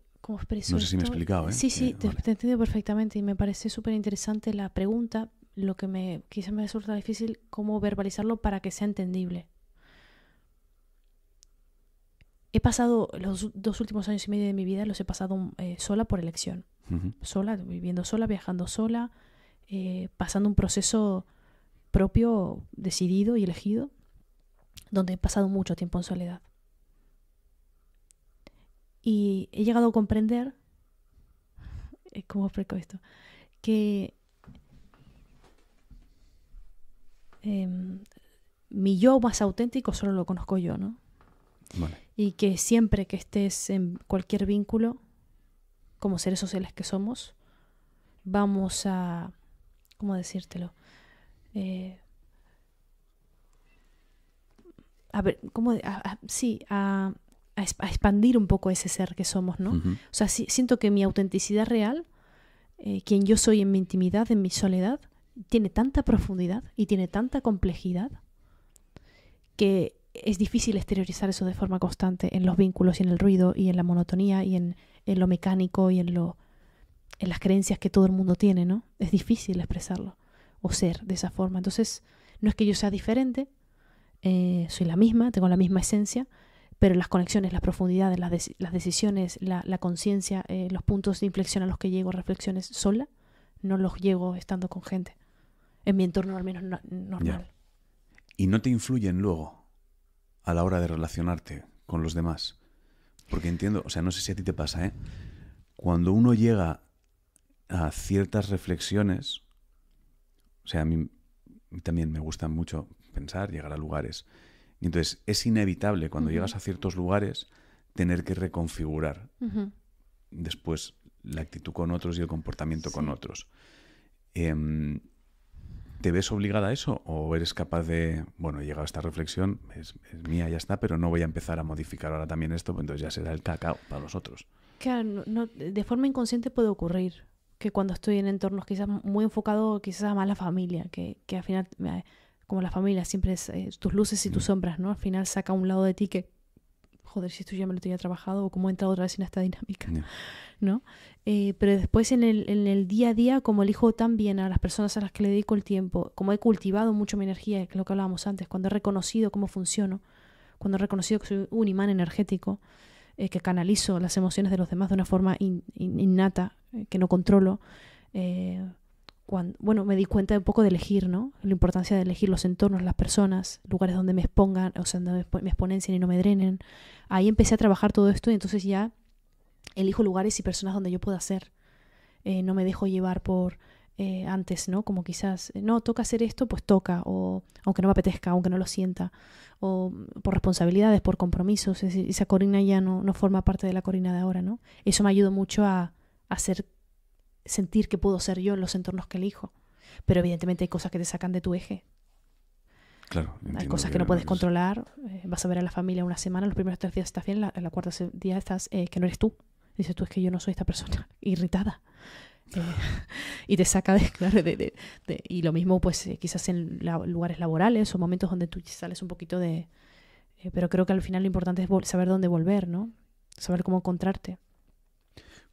No sé si me he explicado, ¿eh? Sí, sí, eh, te, he entendido perfectamente y me parece súper interesante la pregunta. Lo que me quizás me resulta difícil, cómo verbalizarlo para que sea entendible. He pasado los dos últimos años y medio de mi vida, los he pasado eh, sola por elección. Sola, viviendo sola, viajando sola, pasando un proceso propio, decidido y elegido, donde he pasado mucho tiempo en soledad. Y he llegado a comprender, eh, ¿cómo explico esto? Que em, mi yo más auténtico solo lo conozco yo, ¿no? Y que siempre que estés en cualquier vínculo, como seres sociales que somos, vamos a, ¿cómo decírtelo? Eh, a ver, ¿cómo? sí, a a, expandir un poco ese ser que somos, ¿no? O sea, siento que mi autenticidad real, eh, quien yo soy en mi intimidad, en mi soledad, tiene tanta profundidad y tiene tanta complejidad que es difícil exteriorizar eso de forma constante en los vínculos y en el ruido y en la monotonía y en, lo mecánico y en, lo, en las creencias que todo el mundo tiene, ¿no? Es difícil expresarlo o ser de esa forma. Entonces, no es que yo sea diferente, eh, soy la misma, tengo la misma esencia, pero las conexiones, las profundidades, las, decisiones, la, conciencia, eh, los puntos de inflexión a los que llego, reflexiones sola, no los llego estando con gente. En mi entorno al menos normal. Y no te influyen luego a la hora de relacionarte con los demás. Porque entiendo, o sea, no sé si a ti te pasa, ¿eh? Cuando uno llega a ciertas reflexiones, o sea, a mí también me gusta mucho pensar, llegar a lugares. Entonces, es inevitable cuando llegas a ciertos lugares tener que reconfigurar después la actitud con otros y el comportamiento con otros. Em, ¿Te ves obligada a eso o eres capaz de, bueno, he llegado a esta reflexión, es, mía, ya está, pero no voy a empezar a modificar ahora también esto, pues entonces ya será el cacao para los otros? Claro, de forma inconsciente puede ocurrir que cuando estoy en entornos quizás muy enfocado quizás a más la familia, que, que al final como la familia, siempre es eh, tus luces y tus mm. sombras, ¿no? Al final saca un lado de ti que, joder, si esto ya me lo tenía trabajado o cómo he entrado otra vez en esta dinámica, ¿no? Eh, pero después en el, día a día, como elijo también a las personas a las que le dedico el tiempo, como he cultivado mucho mi energía, que lo que hablábamos antes, cuando he reconocido cómo funciono, cuando he reconocido que soy un imán energético, eh, que canalizo las emociones de los demás de una forma innata, que no controlo, bueno, me di cuenta un poco de elegir, ¿no? La importancia de elegir los entornos, las personas, lugares donde me expongan, o sea, donde me exponencien y no me drenen. Ahí empecé a trabajar todo esto y entonces ya elijo lugares y personas donde yo pueda ser. Eh, no me dejo llevar por eh, antes, ¿no? Como quizás, eh, no, toca hacer esto, pues toca, o aunque no me apetezca, aunque no lo sienta, o por responsabilidades, por compromisos, esa corina ya no, no, forma parte de la corina de ahora, ¿no? Eso me ayudó mucho a, a ser sentir que puedo ser yo en los entornos que elijo. Pero evidentemente hay cosas que te sacan de tu eje. Claro. Hay cosas que, no puedes controlar. Eh, vas a ver a la familia una semana, los primeros tres días estás bien, la, cuarta día estás eh, que no eres tú. Dices tú, es que yo no soy esta persona. Irritada. Eh, y te saca de, claro, y lo mismo pues quizás en lugares laborales o momentos donde tú sales un poquito de pero creo que al final lo importante es saber dónde volver no saber cómo encontrarte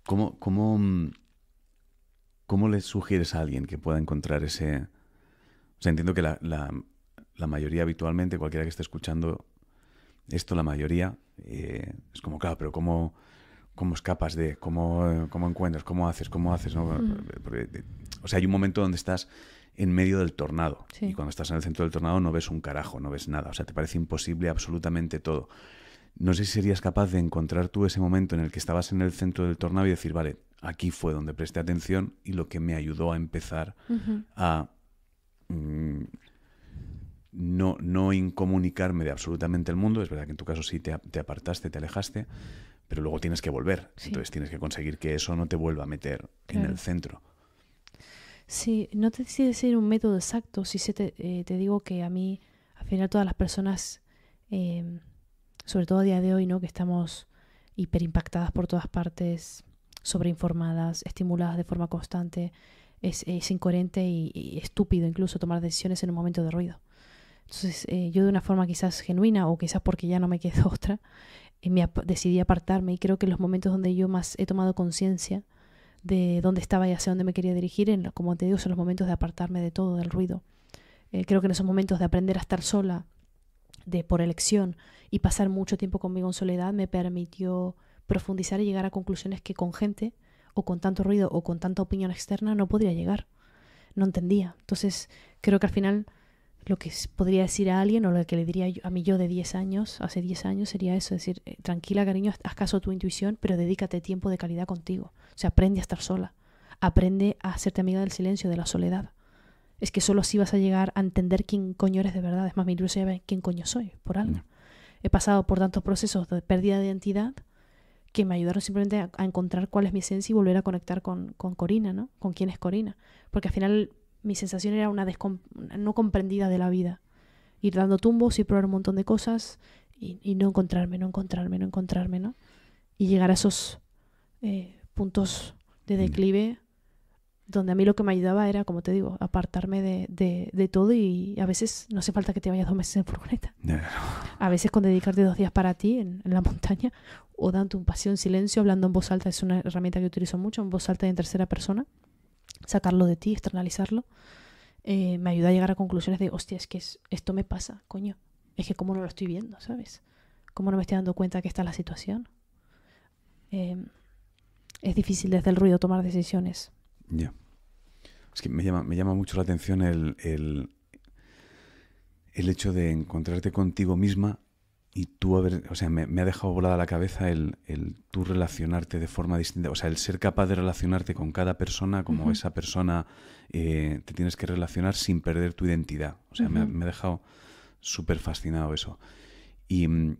cómo mm, ¿cómo le sugieres a alguien que pueda encontrar ese... O sea, entiendo que la, la, mayoría habitualmente, cualquiera que esté escuchando esto, la mayoría, eh, es como, claro, pero ¿cómo, escapas de, cómo, cómo encuentras, cómo haces, cómo haces, ¿no? Eh, o sea, hay un momento donde estás en medio del tornado. Y cuando estás en el centro del tornado no ves un carajo, no ves nada. O sea, te parece imposible absolutamente todo. No sé si serías capaz de encontrar tú ese momento en el que estabas en el centro del tornado y decir, vale, aquí fue donde presté atención y lo que me ayudó a empezar a mm, no, incomunicarme de absolutamente el mundo. Es verdad que en tu caso sí te, apartaste, te alejaste, pero luego tienes que volver. Entonces tienes que conseguir que eso no te vuelva a meter en el centro. Sí, no te ir decir un método exacto. Si se eh, te, digo que a mí, al final, todas las personas em, sobre todo a día de hoy, ¿no? Que estamos hiperimpactadas por todas partes, sobreinformadas, estimuladas de forma constante. Es, incoherente y, estúpido incluso tomar decisiones en un momento de ruido. Entonces, eh, yo de una forma quizás genuina o quizás porque ya no me quedo otra, eh, me decidí apartarme y creo que los momentos donde yo más he tomado conciencia de dónde estaba y hacia dónde me quería dirigir, en, como te digo, son los momentos de apartarme de todo, del ruido. Eh, creo que en esos momentos de aprender a estar sola, de por elección y pasar mucho tiempo conmigo en soledad me permitió profundizar y llegar a conclusiones que con gente o con tanto ruido o con tanta opinión externa no podría llegar. No entendía. Entonces, creo que al final lo que podría decir a alguien o lo que le diría yo, a mí yo de 10 años, hace 10 años, sería eso, decir, eh, tranquila cariño, haz caso a tu intuición, pero dedícate tiempo de calidad contigo. O sea, aprende a estar sola. Aprende a hacerte amiga del silencio, de la soledad. Es que solo así vas a llegar a entender quién coño eres de verdad. Es más, mi que ¿Quién coño soy? por algo. He pasado por tantos procesos de pérdida de identidad que me ayudaron simplemente a, encontrar cuál es mi esencia y volver a conectar con, Corina, ¿no? Con quién es Corina. Porque al final mi sensación era una, no comprendida de la vida. Ir dando tumbos y probar un montón de cosas y, no encontrarme, no encontrarme, no encontrarme, ¿no? Y llegar a esos eh, puntos de declive donde a mí lo que me ayudaba era, como te digo, apartarme de, todo y a veces no hace falta que te vayas dos meses en furgoneta. A veces con dedicarte dos días para ti en, la montaña o dando un paseo en silencio, hablando en voz alta, es una herramienta que utilizo mucho, en voz alta y en tercera persona, sacarlo de ti, externalizarlo, eh, me ayuda a llegar a conclusiones de, hostia, es que esto me pasa, coño, es que cómo no lo estoy viendo, ¿sabes? ¿Cómo no me estoy dando cuenta que está la situación? Em, es difícil desde el ruido tomar decisiones ya. Es que me llama, me llama mucho la atención el, el, hecho de encontrarte contigo misma y tú haber, o sea, me, ha dejado volada la cabeza el, el, tú relacionarte de forma distinta, o sea, el ser capaz de relacionarte con cada persona como esa persona eh, te tienes que relacionar sin perder tu identidad. O sea, me, ha dejado súper fascinado eso. Y mm,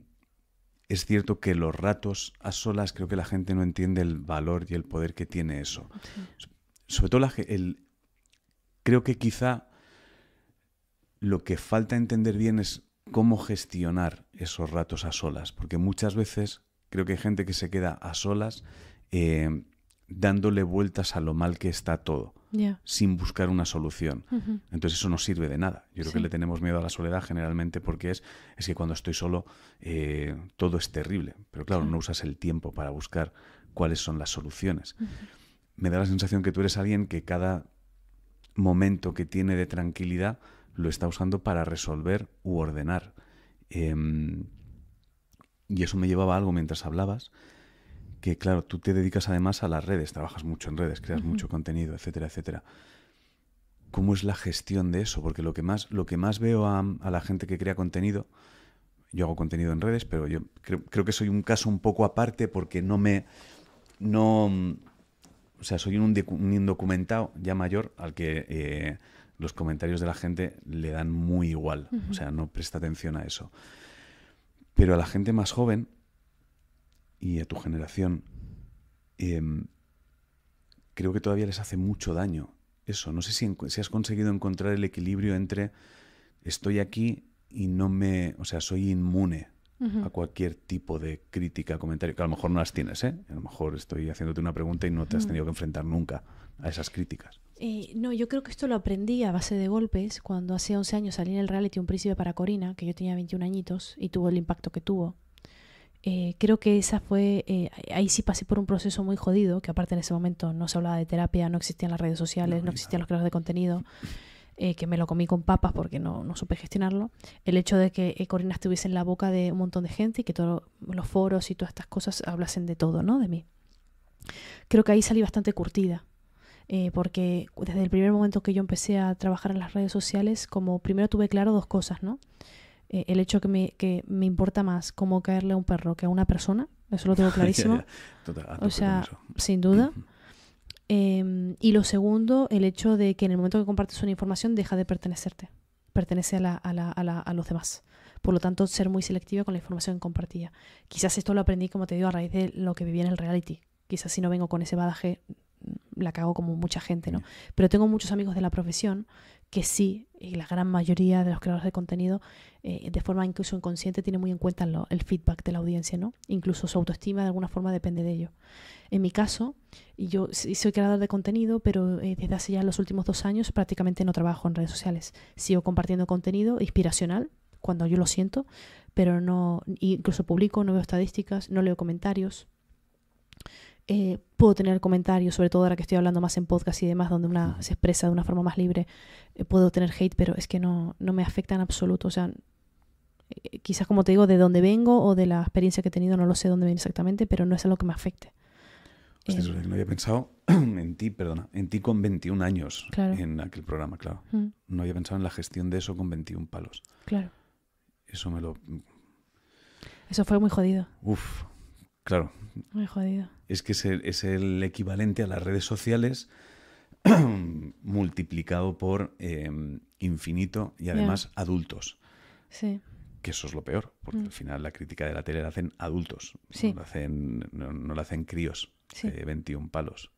es cierto que los ratos a solas creo que la gente no entiende el valor y el poder que tiene eso sobre todo el, creo que quizá lo que falta entender bien es cómo gestionar esos ratos a solas, porque muchas veces creo que hay gente que se queda a solas eh, dándole vueltas a lo mal que está todo. sin buscar una solución. Entonces eso no sirve de nada. Yo creo que le tenemos miedo a la soledad generalmente porque es, es que cuando estoy solo eh, todo es terrible. Pero claro, no usas el tiempo para buscar cuáles son las soluciones me da la sensación que tú eres alguien que cada momento que tiene de tranquilidad lo está usando para resolver u ordenar. Em, y eso me llevaba a algo mientras hablabas, que claro, tú te dedicas además a las redes, trabajas mucho en redes, creas mucho contenido, etcétera, etcétera. ¿Cómo es la gestión de eso? Porque lo que más, lo que más veo a, la gente que crea contenido, yo hago contenido en redes, pero yo creo, creo, que soy un caso un poco aparte porque no me. no o sea, soy un, indocumentado ya mayor al que eh, los comentarios de la gente le dan muy igual. O sea, no presta atención a eso. Pero a la gente más joven y a tu generación, em, creo que todavía les hace mucho daño eso. No sé si, has conseguido encontrar el equilibrio entre estoy aquí y no me. O sea, soy inmune a cualquier tipo de crítica, comentario, que a lo mejor no las tienes, ¿eh? A lo mejor estoy haciéndote una pregunta y no te has tenido que enfrentar nunca a esas críticas. no, yo creo que esto lo aprendí a base de golpes cuando hace 11 años salí en el reality Un Príncipe para Corina, que yo tenía 21 añitos y tuvo el impacto que tuvo. Eh, creo que esa fue, eh, ahí sí pasé por un proceso muy jodido, que aparte en ese momento no se hablaba de terapia, no existían las redes sociales, no, no existían los creadores de contenido. Eh, que me lo comí con papas porque no, no, supe gestionarlo, el hecho de que eh, Corina estuviese en la boca de un montón de gente y que todos los foros y todas estas cosas hablasen de todo, ¿no? De mí. Creo que ahí salí bastante curtida. Eh, porque desde el primer momento que yo empecé a trabajar en las redes sociales, como primero tuve claro dos cosas, ¿no? el hecho que me, que me importa más cómo caerle a un perro que a una persona, eso lo tengo clarísimo. Ah, o sea, sin duda. Em, y lo segundo, el hecho de que en el momento que compartes una información deja de pertenecerte, pertenece a, los demás. Por lo tanto, ser muy selectiva con la información compartida. Quizás esto lo aprendí, como te digo, a raíz de lo que viví en el reality. Quizás si no vengo con ese badaje la cago como mucha gente, ¿no? Pero tengo muchos amigos de la profesión que sí, y la gran mayoría de los creadores de contenido, eh, de forma incluso inconsciente, tiene muy en cuenta el feedback de la audiencia, ¿no? Incluso su autoestima de alguna forma depende de ello. En mi caso, yo soy creador de contenido, pero eh, desde hace ya los últimos dos años prácticamente no trabajo en redes sociales. Sigo compartiendo contenido inspiracional, cuando yo lo siento, pero no, incluso publico, no veo estadísticas, no leo comentarios, eh, puedo tener comentarios, sobre todo ahora que estoy hablando más en podcast y demás, donde una se expresa de una forma más libre, eh, puedo tener hate, pero es que no, me afecta en absoluto. O sea, eh, quizás como te digo, de dónde vengo o de la experiencia que he tenido, no lo sé dónde viene exactamente, pero no es algo que me afecte. no había pensado en ti, perdona, en ti con 21 años en aquel programa, claro. Mm. No había pensado en la gestión de eso con 21 palos. Claro. Eso me lo... Eso fue muy jodido. Uf, Claro. jodido. Es que es el, equivalente a las redes sociales multiplicado por eh, infinito y además adultos. Sí. Que eso es lo peor, porque al mm. final la crítica de la tele la hacen adultos, sí. no, la hacen, críos 21 eh, palos.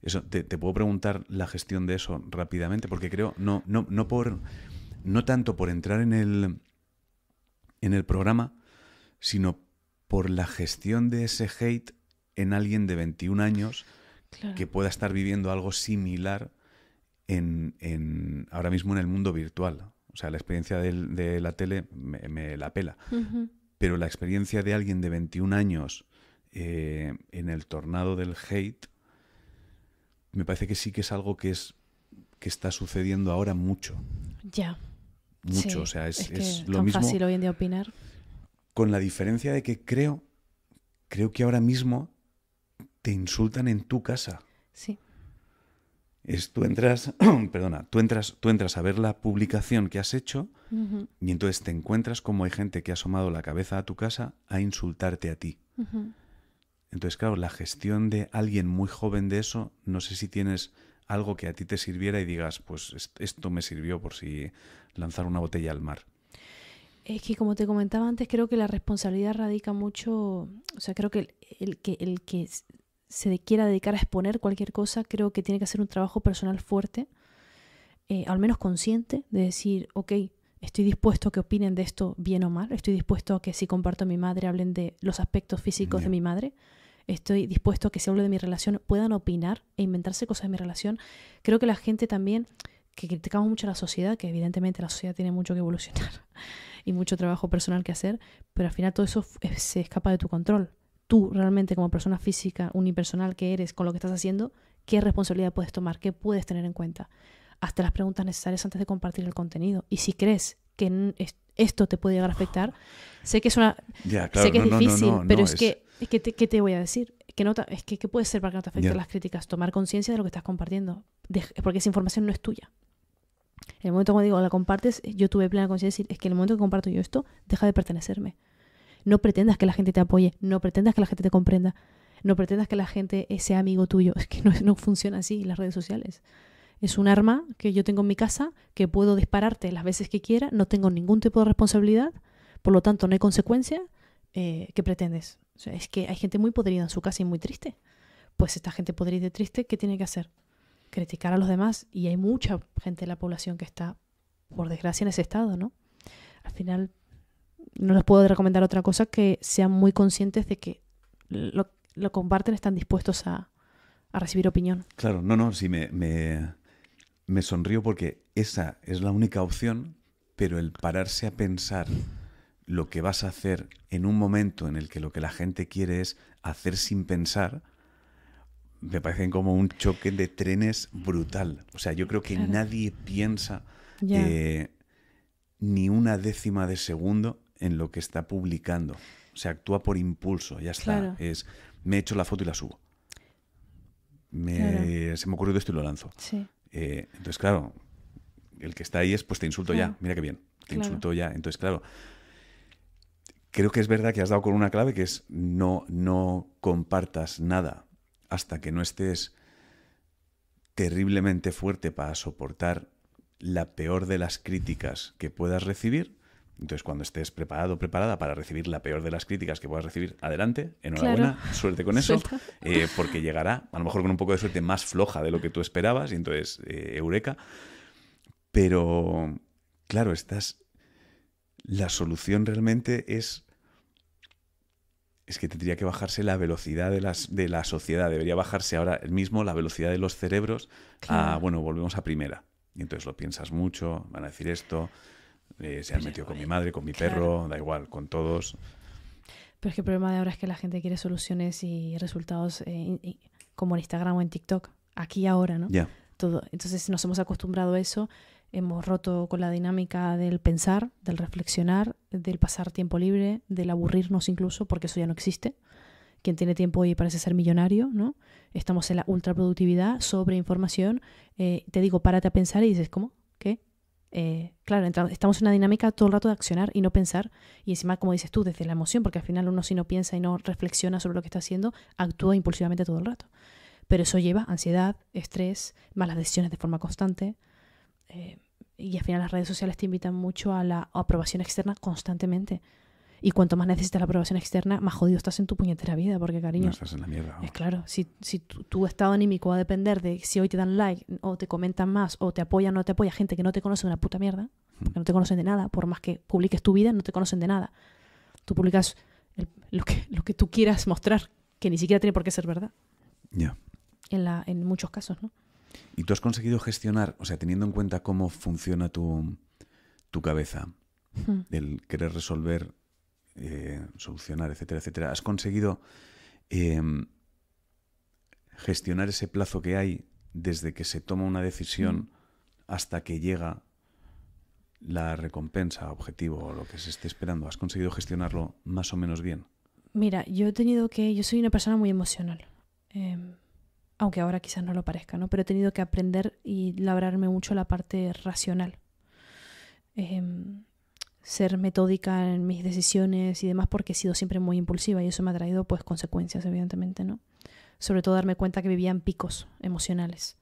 Eso, te, puedo preguntar la gestión de eso rápidamente, porque creo, no, no, no por no tanto por entrar en el en el programa, sino por la gestión de ese hate en alguien de 21 años que pueda estar viviendo algo similar en, ahora mismo en el mundo virtual. O sea, la experiencia de, la tele me, la pela. Pero la experiencia de alguien de 21 años eh, en el tornado del hate, me parece que sí que es algo que es que está sucediendo ahora mucho. Ya. Mucho, o sea, es, que es lo fácil hoy en día opinar con la diferencia de que creo, creo que ahora mismo te insultan en tu casa. Sí. tú entras, perdona, tú entras, tú entras a ver la publicación que has hecho y entonces te encuentras como hay gente que ha asomado la cabeza a tu casa a insultarte a ti. Entonces, claro, la gestión de alguien muy joven de eso, no sé si tienes algo que a ti te sirviera y digas, pues esto me sirvió por si lanzar una botella al mar. Es que como te comentaba antes, creo que la responsabilidad radica mucho, o sea, creo que el, que, se quiera dedicar a exponer cualquier cosa, creo que tiene que hacer un trabajo personal fuerte, eh, al menos consciente, de decir, ok, estoy dispuesto a que opinen de esto bien o mal, estoy dispuesto a que si comparto a mi madre hablen de los aspectos físicos de mi madre, estoy dispuesto a que si hablo de mi relación, puedan opinar e inventarse cosas de mi relación. Creo que la gente también, que criticamos mucho a la sociedad, que evidentemente la sociedad tiene mucho que evolucionar y mucho trabajo personal que hacer, pero al final todo eso eh, se escapa de tu control. Tú realmente como persona física, unipersonal que eres con lo que estás haciendo, ¿qué responsabilidad puedes tomar? ¿Qué puedes tener en cuenta? hasta las preguntas necesarias antes de compartir el contenido. Y si crees que esto te puede llegar a afectar, sé que es una... sé que es difícil, pero es, que... que te, ¿Qué te voy a decir? Que no es que ¿qué puede ser para que no te afecten las críticas? Tomar conciencia de lo que estás compartiendo. porque esa información no es tuya. En el momento, como digo, la compartes, yo tuve plena conciencia de decir, es que en el momento que comparto yo esto, deja de pertenecerme. No pretendas que la gente te apoye, no pretendas que la gente te comprenda, no pretendas que la gente eh, sea amigo tuyo. Es que no, funciona así las redes sociales. Es un arma que yo tengo en mi casa, que puedo dispararte las veces que quiera, no tengo ningún tipo de responsabilidad, por lo tanto no hay consecuencia. Eh, ¿Qué pretendes? sea, es que hay gente muy podrida en su casa y muy triste. Pues esta gente podrida y triste, ¿qué tiene que hacer? criticar a los demás y hay mucha gente de la población que está, por desgracia, en ese estado, ¿no? Al final, no les puedo recomendar otra cosa que sean muy conscientes de que lo, lo comparten, están dispuestos a, recibir opinión. Claro, no, no, sí, me, me sonrío porque esa es la única opción, pero el pararse a pensar lo que vas a hacer en un momento en el que lo que la gente quiere es hacer sin pensar, me parecen como un choque de trenes brutal. O sea, yo creo que nadie piensa eh, ni una décima de segundo en lo que está publicando. O sea, actúa por impulso, ya está. Es, me he hecho la foto y la subo. Se me ocurrió esto y lo lanzo. Eh, entonces, claro, el que está ahí es, pues te insulto ya, mira qué bien, te insulto ya. Entonces, claro, creo que es verdad que has dado con una clave que es no, no compartas nada hasta que no estés terriblemente fuerte para soportar la peor de las críticas que puedas recibir. Entonces, cuando estés preparado, preparada para recibir la peor de las críticas que puedas recibir, adelante, enhorabuena, suerte con eso, eh, porque llegará, a lo mejor con un poco de suerte, más floja de lo que tú esperabas, y entonces, eh, eureka. Pero, claro, estás... La solución realmente es es que tendría que bajarse la velocidad de, las, de la sociedad, debería bajarse ahora mismo la velocidad de los cerebros a, bueno, volvemos a primera. Y entonces lo piensas mucho, van a decir esto, eh, se han metido con mi madre, con mi perro, da igual, con todos. Pero es que el problema de ahora es que la gente quiere soluciones y resultados eh, como en Instagram o en TikTok, aquí y ahora, ¿no? Ya. Entonces nos hemos acostumbrado a eso Hemos roto con la dinámica del pensar, del reflexionar, del pasar tiempo libre, del aburrirnos incluso, porque eso ya no existe. Quien tiene tiempo hoy parece ser millonario, ¿no? Estamos en la ultraproductividad, sobre información. Eh, te digo, párate a pensar y dices, ¿cómo? ¿Qué? Eh, claro, estamos en una dinámica todo el rato de accionar y no pensar, y encima, como dices tú, desde la emoción, porque al final uno si no piensa y no reflexiona sobre lo que está haciendo, actúa impulsivamente todo el rato. Pero eso lleva ansiedad, estrés, malas decisiones de forma constante, eh, y al final las redes sociales te invitan mucho a la aprobación externa constantemente. Y cuanto más necesitas la aprobación externa, más jodido estás en tu puñetera vida, porque cariño. estás en la mierda. Es claro, si, tu, estado anímico va a depender de si hoy te dan like, o te comentan más, o te apoyan o no te apoya gente que no te conoce una puta mierda, porque no te conocen de nada, por más que publiques tu vida, no te conocen de nada. Tú publicas lo, que, lo que tú quieras mostrar, que ni siquiera tiene por qué ser verdad. Ya. En, en muchos casos, ¿no? ¿Y tú has conseguido gestionar, o sea, teniendo en cuenta cómo funciona tu, tu cabeza, hmm. el querer resolver, eh, solucionar, etcétera, etcétera, ¿has conseguido em, gestionar ese plazo que hay desde que se toma una decisión hmm. hasta que llega la recompensa, objetivo o lo que se esté esperando? ¿Has conseguido gestionarlo más o menos bien? Mira, yo he tenido que. Yo soy una persona muy emocional. Em, aunque ahora quizás no lo parezca, ¿no? Pero he tenido que aprender y labrarme mucho la parte racional. Em, ser metódica en mis decisiones y demás porque he sido siempre muy impulsiva y eso me ha traído pues consecuencias evidentemente, ¿no? Sobre todo darme cuenta que vivía en picos emocionales,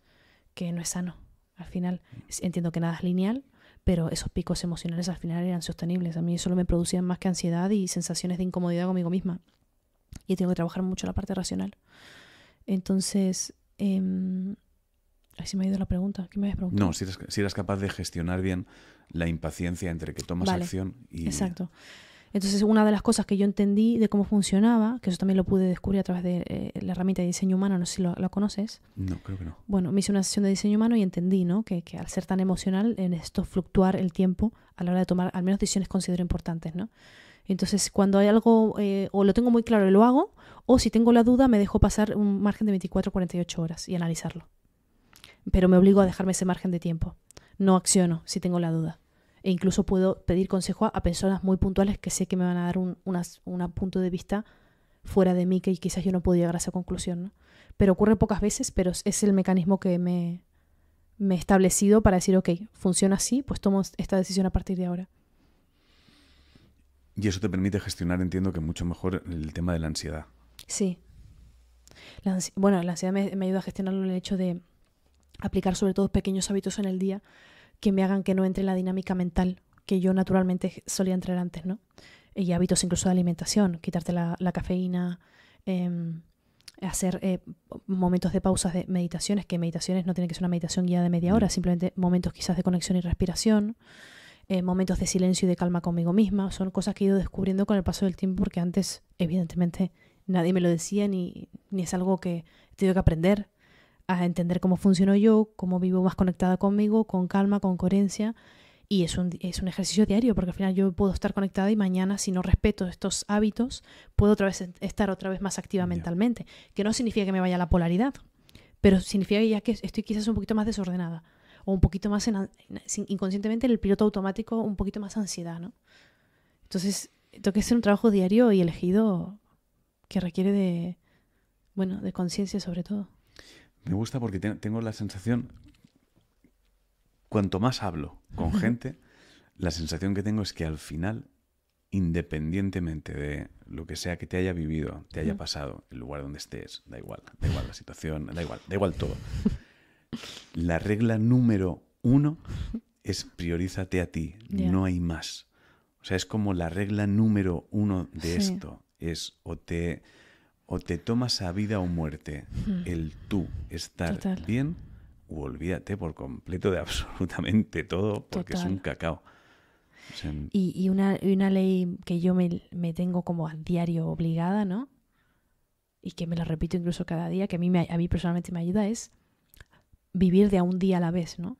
que no es sano. Al final entiendo que nada es lineal, pero esos picos emocionales al final eran sostenibles. A mí solo me producían más que ansiedad y sensaciones de incomodidad conmigo misma. Y tengo que trabajar mucho la parte racional. Entonces, eh, em, así me ha ido la pregunta. ¿Qué me habías preguntado? No, si eras, capaz de gestionar bien la impaciencia entre que tomas acción y... Exacto. Entonces, una de las cosas que yo entendí de cómo funcionaba, que eso también lo pude descubrir a través de eh, la herramienta de diseño humano, no sé si lo, conoces. No, creo que no. Bueno, me hice una sesión de diseño humano y entendí ¿no? que, que al ser tan emocional, en esto fluctuar el tiempo a la hora de tomar al menos decisiones considero importantes. ¿no? Entonces, cuando hay algo, eh, o lo tengo muy claro y lo hago, o si tengo la duda, me dejo pasar un margen de 24 48 horas y analizarlo. Pero me obligo a dejarme ese margen de tiempo. No acciono si tengo la duda. E incluso puedo pedir consejo a, personas muy puntuales que sé que me van a dar un punto de vista fuera de mí que quizás yo no podía llegar a esa conclusión. Pero ocurre pocas veces, pero es el mecanismo que me, me he establecido para decir, ok, funciona así, pues tomo esta decisión a partir de ahora. Y eso te permite gestionar, entiendo que mucho mejor el tema de la ansiedad. Sí. bueno, la ansiedad me, ayuda a gestionarlo en el hecho de aplicar sobre todo pequeños hábitos en el día que me hagan que no entre la dinámica mental que yo naturalmente solía entrar antes, ¿no? Y hábitos incluso de alimentación, quitarte la, cafeína, em, hacer eh, momentos de pausas de meditaciones, que meditaciones no tienen que ser una meditación guiada de media mm. hora, simplemente momentos quizás de conexión y respiración. Eh, momentos de silencio y de calma conmigo misma. Son cosas que he ido descubriendo con el paso del tiempo porque antes, evidentemente, nadie me lo decía ni, ni es algo que he tenido que aprender a entender cómo funciono yo, cómo vivo más conectada conmigo, con calma, con coherencia. Y es un, es un ejercicio diario, porque al final yo puedo estar conectada y mañana, si no respeto estos hábitos, puedo otra vez estar otra vez más activa mentalmente. Que no significa que me vaya a la polaridad, pero significa ya que estoy quizás un poquito más desordenada un poquito más inconscientemente en el piloto automático, un poquito más ansiedad, ¿no? Entonces, tengo que hacer un trabajo diario y elegido que requiere de, bueno, de conciencia sobre todo. Me gusta porque tengo la sensación, cuanto más hablo con gente, la sensación que tengo es que al final, independientemente de lo que sea que te haya vivido, te haya pasado, el lugar donde estés, da igual, da igual la situación, da igual, da igual todo. La regla número uno es priorízate a ti, no hay más. O sea, es como la regla número uno de esto. Es o te, o te tomas a vida o muerte hmm. el tú estar bien o olvídate por completo de absolutamente todo porque es un cacao. y, una, ley que yo me, tengo como a diario obligada, ¿no? y que me la repito incluso cada día, que a mí, me, a mí personalmente me ayuda, es vivir de a un día a la vez, ¿no?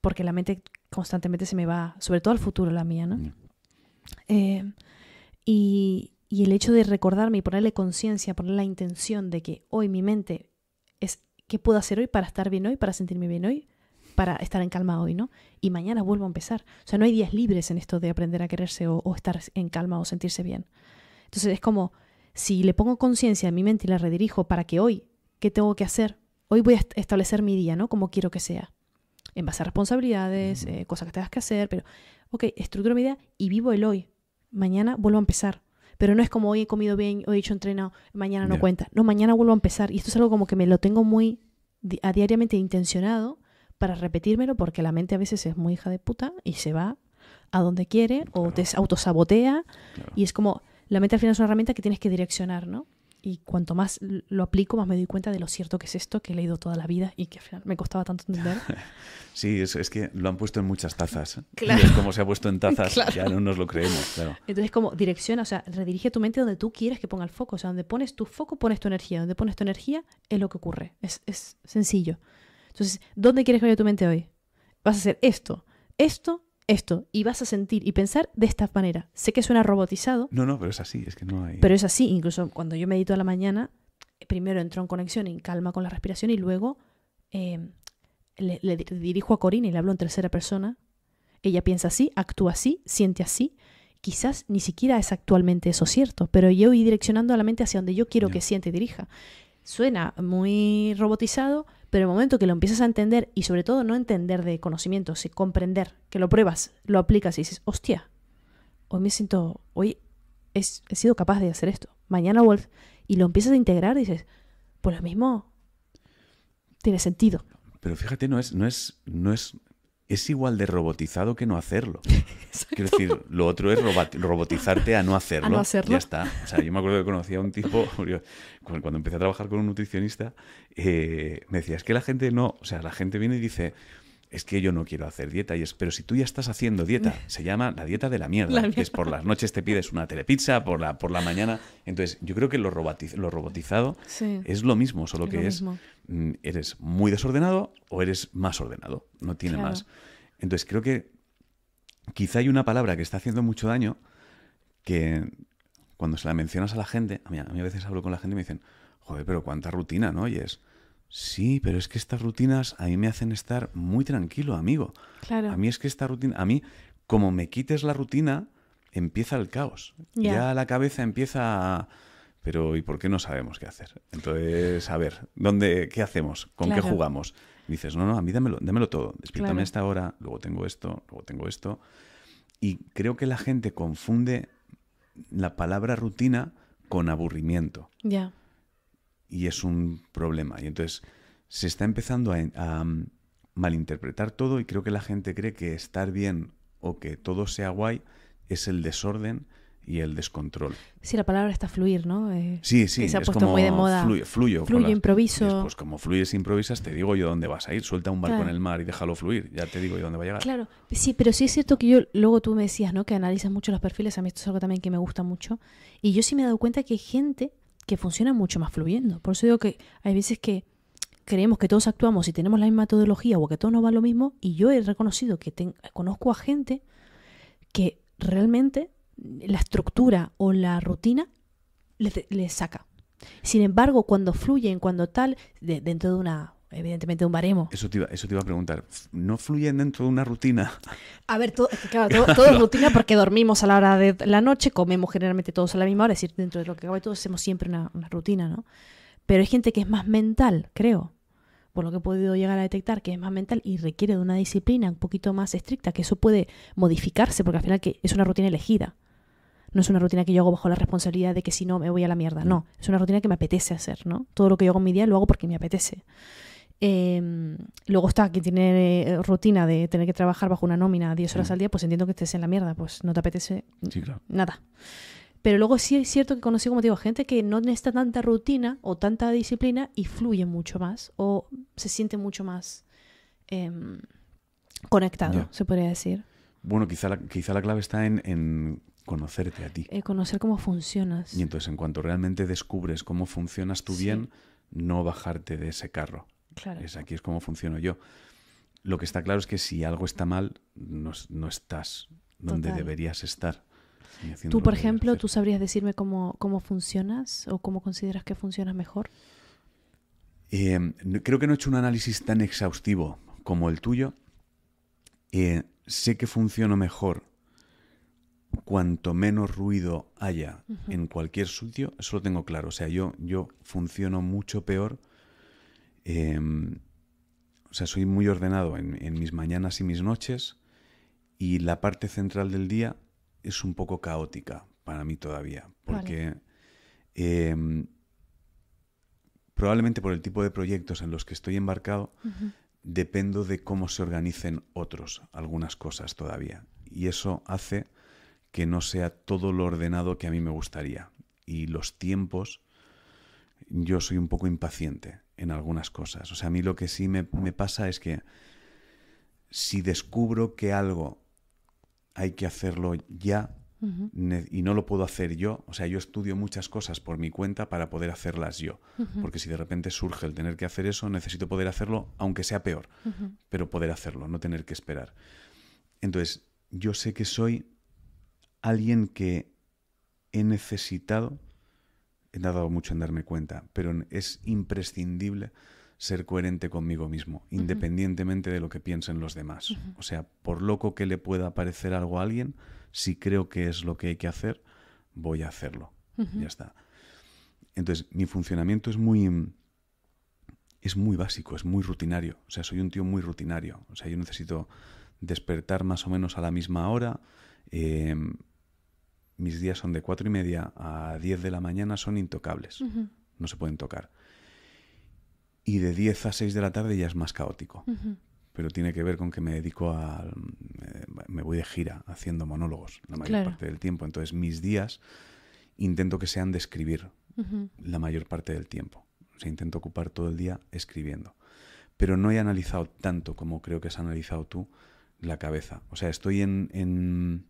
Porque la mente constantemente se me va, sobre todo al futuro la mía, ¿no? Eh, y, el hecho de recordarme y ponerle conciencia, ponerle la intención de que hoy mi mente es qué puedo hacer hoy para estar bien hoy, para sentirme bien hoy, para estar en calma hoy, ¿no? Y mañana vuelvo a empezar. O sea, no hay días libres en esto de aprender a quererse o, o estar en calma o sentirse bien. Entonces es como, si le pongo conciencia a mi mente y la redirijo para que hoy, ¿qué tengo que hacer hoy voy a establecer mi día, ¿no? Como quiero que sea. En base a responsabilidades, eh, cosas que tengas que hacer, pero, ok, estructuro mi día y vivo el hoy. Mañana vuelvo a empezar. Pero no es como hoy he comido bien, hoy he hecho entrenado, mañana no cuenta. No, mañana vuelvo a empezar. Y esto es algo como que me lo tengo muy a diariamente intencionado para repetírmelo porque la mente a veces es muy hija de puta y se va a donde quiere o te autosabotea. Y es como, la mente al final es una herramienta que tienes que direccionar, ¿no? y cuanto más lo aplico, más me doy cuenta de lo cierto que es esto, que he leído toda la vida y que al final me costaba tanto entender. Sí, es, que lo han puesto en muchas tazas. Y es como se ha puesto en tazas, ya no nos lo creemos. Entonces, como dirección o sea, redirige tu mente donde tú quieres que ponga el foco. O sea, donde pones tu foco, pones tu energía. Donde pones tu energía es lo que ocurre. Es, es sencillo. Entonces, ¿dónde quieres que vaya tu mente hoy? Vas a hacer esto, esto esto y vas a sentir y pensar de esta manera. Sé que suena robotizado. No, no, pero es así, es que no hay. Pero es así, incluso cuando yo medito a la mañana, primero entro en conexión, en calma con la respiración y luego em, le, dirijo a Corina y le hablo en tercera persona. Ella piensa así, actúa así, siente así. Quizás ni siquiera es actualmente eso cierto, pero yo voy direccionando a la mente hacia donde yo quiero que siente y dirija. Suena muy robotizado, pero el momento que lo empiezas a entender y sobre todo no entender de conocimiento, sino comprender, que lo pruebas, lo aplicas y dices, hostia, hoy me siento, hoy he, sido capaz de hacer esto, mañana Wolf, y lo empiezas a integrar dices, pues lo mismo tiene sentido. Pero fíjate, no es, no es, no es es igual de robotizado que no hacerlo. Quiero decir, lo otro es robotizarte a no hacerlo. A no hacerlo. Ya está. O sea, yo me acuerdo que conocía a un tipo, cuando empecé a trabajar con un nutricionista, eh, me decía, es que la gente no, o sea, la gente viene y dice, es que yo no quiero hacer dieta. Y es, pero si tú ya estás haciendo dieta, se llama la dieta de la mierda. La es por las noches te pides una telepizza, por la, por la mañana. Entonces, yo creo que lo, robotizado es lo mismo, solo que es... Mm, eres muy desordenado o eres más ordenado, no tiene más. Entonces creo que quizá hay una palabra que está haciendo mucho daño que cuando se la mencionas a la gente, a mí, a, veces hablo con la gente y me dicen, joder, pero cuánta rutina, ¿no? Y es, sí, pero es que estas rutinas a mí me hacen estar muy tranquilo, amigo. Claro. A mí es que esta rutina, a mí, como me quites la rutina, empieza el caos. Ya la cabeza empieza a pero ¿y por qué no sabemos qué hacer? Entonces, a ver, ¿dónde, ¿qué hacemos? ¿Con qué jugamos? dices, no, no, a mí dámelo, todo, despiértame esta hora, luego tengo esto, luego tengo esto. Y creo que la gente confunde la palabra rutina con aburrimiento. Ya. Y es un problema. Y entonces se está empezando a, a mm, malinterpretar todo y creo que la gente cree que estar bien o que todo sea guay es el desorden y el descontrol. Sí, la palabra está fluir, ¿no? Eh, sí, sí, es puesto como muy de moda. Fluye, fluyo, fluyo improviso. Pues como fluyes, improvisas, te digo yo dónde vas a ir. Suelta un barco en el mar y déjalo fluir, ya te digo yo dónde va a llegar. Claro, sí, pero sí es cierto que yo, luego tú me decías, ¿no? Que analizas mucho los perfiles, a mí esto es algo también que me gusta mucho. Y yo sí me he dado cuenta que hay gente que funciona mucho más fluyendo. Por eso digo que hay veces que creemos que todos actuamos y tenemos la misma metodología o que todo nos va lo mismo y yo he reconocido que conozco a gente que realmente la estructura o la rutina les, saca. Sin embargo, cuando fluyen, cuando tal, dentro de una evidentemente un baremo. Eso te, iba, eso te a preguntar. ¿No fluyen dentro de una rutina? A ver, claro, todo, es rutina porque dormimos a la hora de la noche, comemos generalmente todos a la misma hora, es decir, dentro de lo que y todos hacemos siempre una, rutina, ¿no? Pero hay gente que es más mental, creo, por lo que he podido llegar a detectar, que es más mental y requiere de una disciplina un poquito más estricta, que eso puede modificarse porque al final que es una rutina elegida. No es una rutina que yo hago bajo la responsabilidad de que si no me voy a la mierda. No, es una rutina que me apetece hacer, ¿no? Todo lo que yo hago en mi día lo hago porque me apetece. Em, luego está quien tiene eh, rutina de tener que trabajar bajo una nómina 10 horas al día, pues entiendo que estés en la mierda, pues no te apetece nada. Pero luego sí es cierto que conocí, como digo, gente que no necesita tanta rutina o tanta disciplina y fluye mucho más o se siente mucho más em, conectado, se podría decir. Bueno, quizá la, quizá la clave está en conocerte a ti. Eh, conocer cómo funcionas. Y entonces en cuanto realmente descubres cómo funcionas tú bien, no bajarte de ese carro. Claro. Es aquí es cómo funciono yo. Lo que está claro es que si algo está mal, no, no estás donde deberías estar. Tú, por ejemplo, ¿tú sabrías decirme cómo, funcionas o cómo consideras que funcionas mejor? Em, creo que no he hecho un análisis tan exhaustivo como el tuyo. Eh, sé que funciono mejor cuanto menos ruido haya en cualquier sitio, eso lo tengo claro. O sea, yo, yo funciono mucho peor. Em, o sea, soy muy ordenado en, mis mañanas y mis noches y la parte central del día es un poco caótica para mí todavía, porque em, probablemente por el tipo de proyectos en los que estoy embarcado, dependo de cómo se organicen otros algunas cosas todavía. Y eso hace que no sea todo lo ordenado que a mí me gustaría. Y los tiempos, yo soy un poco impaciente en algunas cosas. O sea, a mí lo que sí me, pasa es que si descubro que algo hay que hacerlo ya y no lo puedo hacer yo, o sea, yo estudio muchas cosas por mi cuenta para poder hacerlas yo, porque si de repente surge el tener que hacer eso, necesito poder hacerlo, aunque sea peor, pero poder hacerlo, no tener que esperar. Entonces, yo sé que soy alguien que he necesitado, he dado mucho en darme cuenta, pero es imprescindible ser coherente conmigo mismo, independientemente de lo que piensen los demás. O sea, por loco que le pueda parecer algo a alguien, si creo que es lo que hay que hacer, voy a hacerlo. Ya está. Entonces, mi funcionamiento es muy es muy básico, es muy rutinario. O sea, soy un tío muy rutinario. O sea, yo necesito despertar más o menos a la misma hora, eh, mis días son de cuatro y media a 10 de la mañana, son intocables, no se pueden tocar. Y de 10 a 6 de la tarde ya es más caótico, pero tiene que ver con que me dedico a... me voy de gira haciendo monólogos la mayor parte del tiempo, entonces mis días intento que sean de escribir la mayor parte del tiempo, o sea, intento ocupar todo el día escribiendo, pero no he analizado tanto como creo que has analizado tú la cabeza, o sea, estoy en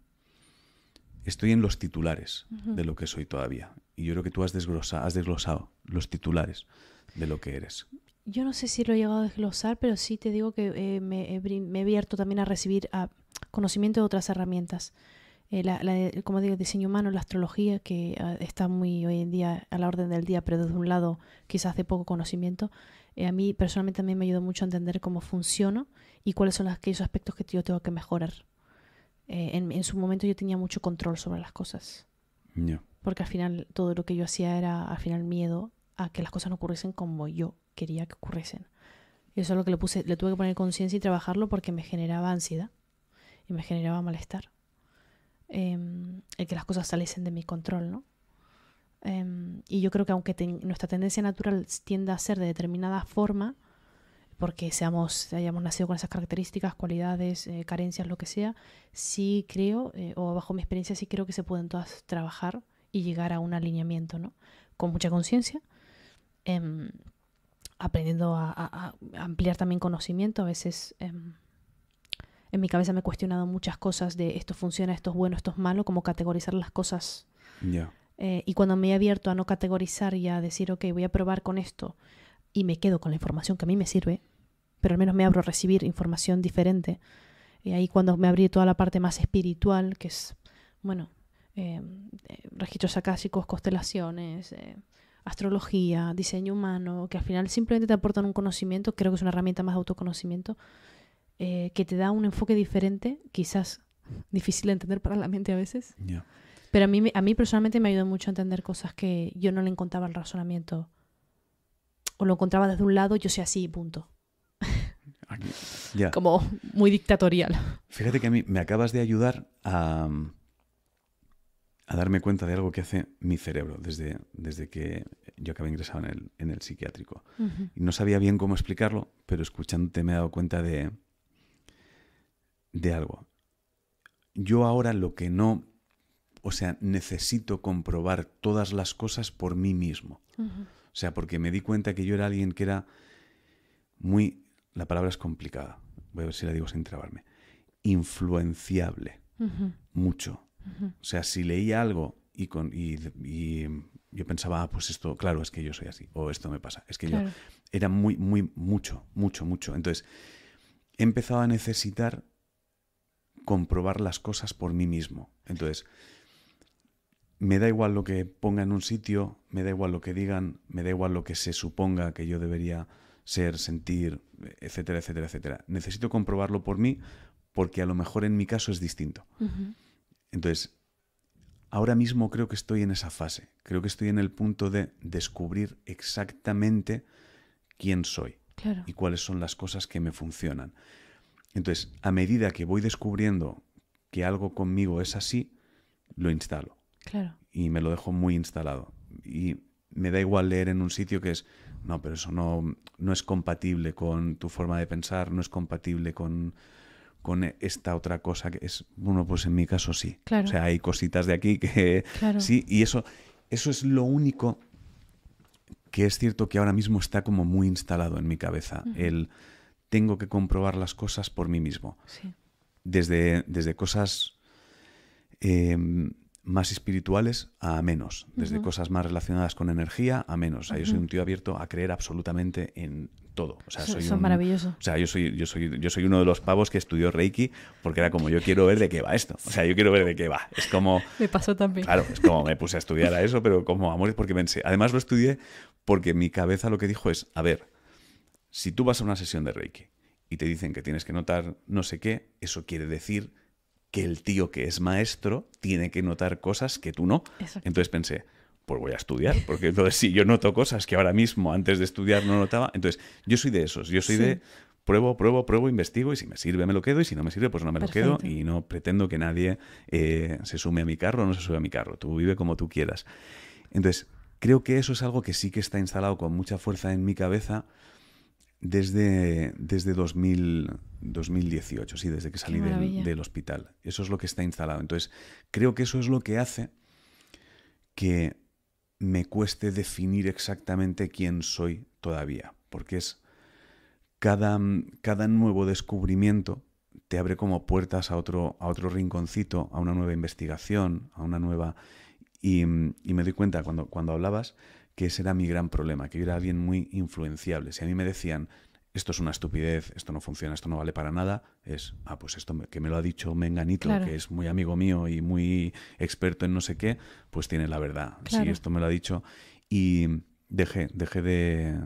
estoy en los titulares de lo que soy todavía. Y yo creo que tú has, desglosado los titulares de lo que eres. Yo no sé si lo he llegado a desglosar, pero sí te digo que eh, me, he, abierto también a recibir a conocimiento de otras herramientas. Eh, como digo, el diseño humano, la astrología, que ah, está muy hoy en día a la orden del día, pero desde un lado quizás hace poco conocimiento. Eh, a mí personalmente también me ayudó mucho a entender cómo funciono y cuáles son aquellos aspectos que yo tengo que mejorar eh, en, en, su momento yo tenía mucho control sobre las cosas. Porque al final todo lo que yo hacía era al final miedo a que las cosas no ocurriesen como yo quería que ocurriesen. Y eso es lo que le puse, le tuve que poner conciencia y trabajarlo porque me generaba ansiedad y me generaba malestar. Em, el que las cosas saliesen de mi control, ¿no? Em, y yo creo que aunque nuestra tendencia natural tienda a ser de determinada forma, porque seamos, hayamos nacido con esas características, cualidades, eh, carencias, lo que sea, sí creo, eh, o bajo mi experiencia sí creo que se pueden todas trabajar y llegar a un alineamiento, ¿no? Con mucha conciencia, em, aprendiendo a, ampliar también conocimiento, a veces em, en mi cabeza me he cuestionado muchas cosas de esto funciona, esto es bueno, esto es malo, como categorizar las cosas. Eh, y cuando me he abierto a no categorizar y a decir, ok, voy a probar con esto, y me quedo con la información que a mí me sirve, pero al menos me abro a recibir información diferente. Y ahí cuando me abrí toda la parte más espiritual, que es, bueno, eh, registros acásicos, constelaciones, eh, astrología, diseño humano, que al final simplemente te aportan un conocimiento, creo que es una herramienta más de autoconocimiento, eh, que te da un enfoque diferente, quizás difícil de entender para la mente a veces. Pero a mí, a mí personalmente me ayudó mucho a entender cosas que yo no le encontraba el razonamiento o lo encontraba desde un lado, yo sé así, punto. Como muy dictatorial. Fíjate que a mí me acabas de ayudar a, a darme cuenta de algo que hace mi cerebro desde, desde que yo acabé ingresado en el, psiquiátrico. no sabía bien cómo explicarlo, pero escuchándote me he dado cuenta de, de algo. Yo ahora lo que no, o sea, necesito comprobar todas las cosas por mí mismo. O sea, porque me di cuenta que yo era alguien que era muy... La palabra es complicada. Voy a ver si la digo sin trabarme. Influenciable. Mucho. O sea, si leía algo y, con, yo pensaba, ah, pues esto, claro, es que yo soy así, o esto me pasa. Es que yo era muy, muy, mucho, mucho, mucho. Entonces, he empezado a necesitar comprobar las cosas por mí mismo. Entonces, me da igual lo que ponga en un sitio, me da igual lo que digan, me da igual lo que se suponga que yo debería ser, sentir, etcétera, etcétera, etcétera. Necesito comprobarlo por mí porque a lo mejor en mi caso es distinto. Entonces, ahora mismo creo que estoy en esa fase, creo que estoy en el punto de descubrir exactamente quién soy y cuáles son las cosas que me funcionan. Entonces, a medida que voy descubriendo que algo conmigo es así, lo instalo. Claro. Y me lo dejo muy instalado. Y me da igual leer en un sitio que es, no, pero eso no, no es compatible con tu forma de pensar, no es compatible con, esta otra cosa que es, bueno, pues en mi caso sí. O sea, hay cositas de aquí que sí, y eso, eso es lo único que es cierto que ahora mismo está como muy instalado en mi cabeza, el tengo que comprobar las cosas por mí mismo. Sí. Desde, desde cosas... Em, más espirituales a menos, desde cosas más relacionadas con energía a menos. yo soy un tío abierto a creer absolutamente en todo. O sea, Son maravillosos maravilloso. O sea, yo soy, yo, soy, yo soy uno de los pavos que estudió Reiki porque era como, yo quiero ver de qué va esto. O sea, yo quiero ver de qué va. Es como... Me pasó también. Claro, es como me puse a estudiar a eso, pero como amores, porque pensé... Además lo estudié porque mi cabeza lo que dijo es, a ver, si tú vas a una sesión de Reiki y te dicen que tienes que notar no sé qué, eso quiere decir que el tío que es maestro tiene que notar cosas que tú no. Entonces pensé, pues voy a estudiar, porque entonces si yo noto cosas que ahora mismo antes de estudiar no notaba, entonces yo soy de esos, yo soy de pruebo, pruebo, pruebo, investigo y si me sirve me lo quedo y si no me sirve pues no me lo quedo y no pretendo que nadie eh, se sume a mi carro o no se sume a mi carro, tú vive como tú quieras. Entonces, creo que eso es algo que sí que está instalado con mucha fuerza en mi cabeza desde, desde 2000, 2018, sí, desde que salí del, hospital. Eso es lo que está instalado. Entonces, creo que eso es lo que hace que me cueste definir exactamente quién soy todavía, porque es cada, cada nuevo descubrimiento te abre como puertas a otro, a otro rinconcito, a una nueva investigación, a una nueva... Y, y me doy cuenta cuando, cuando hablabas que ese era mi gran problema, que era alguien muy influenciable. Si a mí me decían, esto es una estupidez, esto no funciona, esto no vale para nada, es, ah, pues esto que me lo ha dicho Menganito, que es muy amigo mío y muy experto en no sé qué, pues tiene la verdad. si Sí, esto me lo ha dicho. Y dejé, de,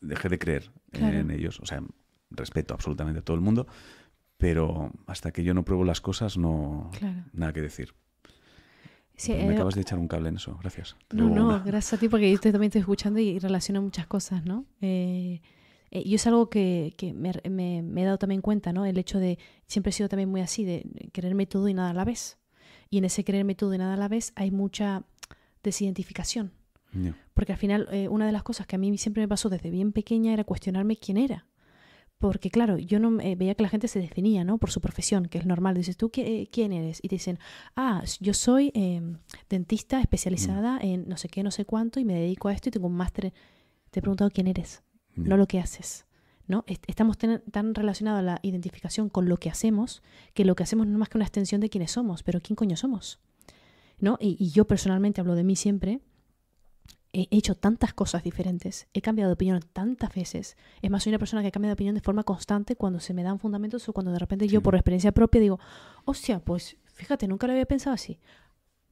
de creer en ellos. O sea, respeto absolutamente a todo el mundo, pero hasta que yo no pruebo las cosas, no, nada que decir me eh, acabas de echar un cable en eso, gracias. no, no, gracias a ti porque yo también estoy escuchando y relaciono muchas cosas, ¿no? Eh, eh, y es algo que, me, he dado también cuenta, ¿no? El hecho de, siempre he sido también muy así, de quererme todo y nada a la vez. Y en ese quererme todo y nada a la vez hay mucha desidentificación. Porque al final, una de las cosas que a mí siempre me pasó desde bien pequeña era cuestionarme quién era. Porque claro, yo no eh, veía que la gente se definía, ¿no? Por su profesión, que es normal. Dices, ¿tú qué, eh, quién eres? Y te dicen, ah, yo soy em, dentista especializada mm. en no sé qué, no sé cuánto, y me dedico a esto y tengo un máster. Te he preguntado quién eres, mm. no lo que haces. ¿no? estamos tan relacionados a la identificación con lo que hacemos, que lo que hacemos no es más que una extensión de quiénes somos, pero quién coño somos. ¿no? Y, y yo personalmente hablo de mí siempre he hecho tantas cosas diferentes, he cambiado de opinión tantas veces. Es más, soy una persona que cambia de opinión de forma constante cuando se me dan fundamentos o cuando de repente yo por experiencia propia digo, hostia, pues fíjate, nunca lo había pensado así.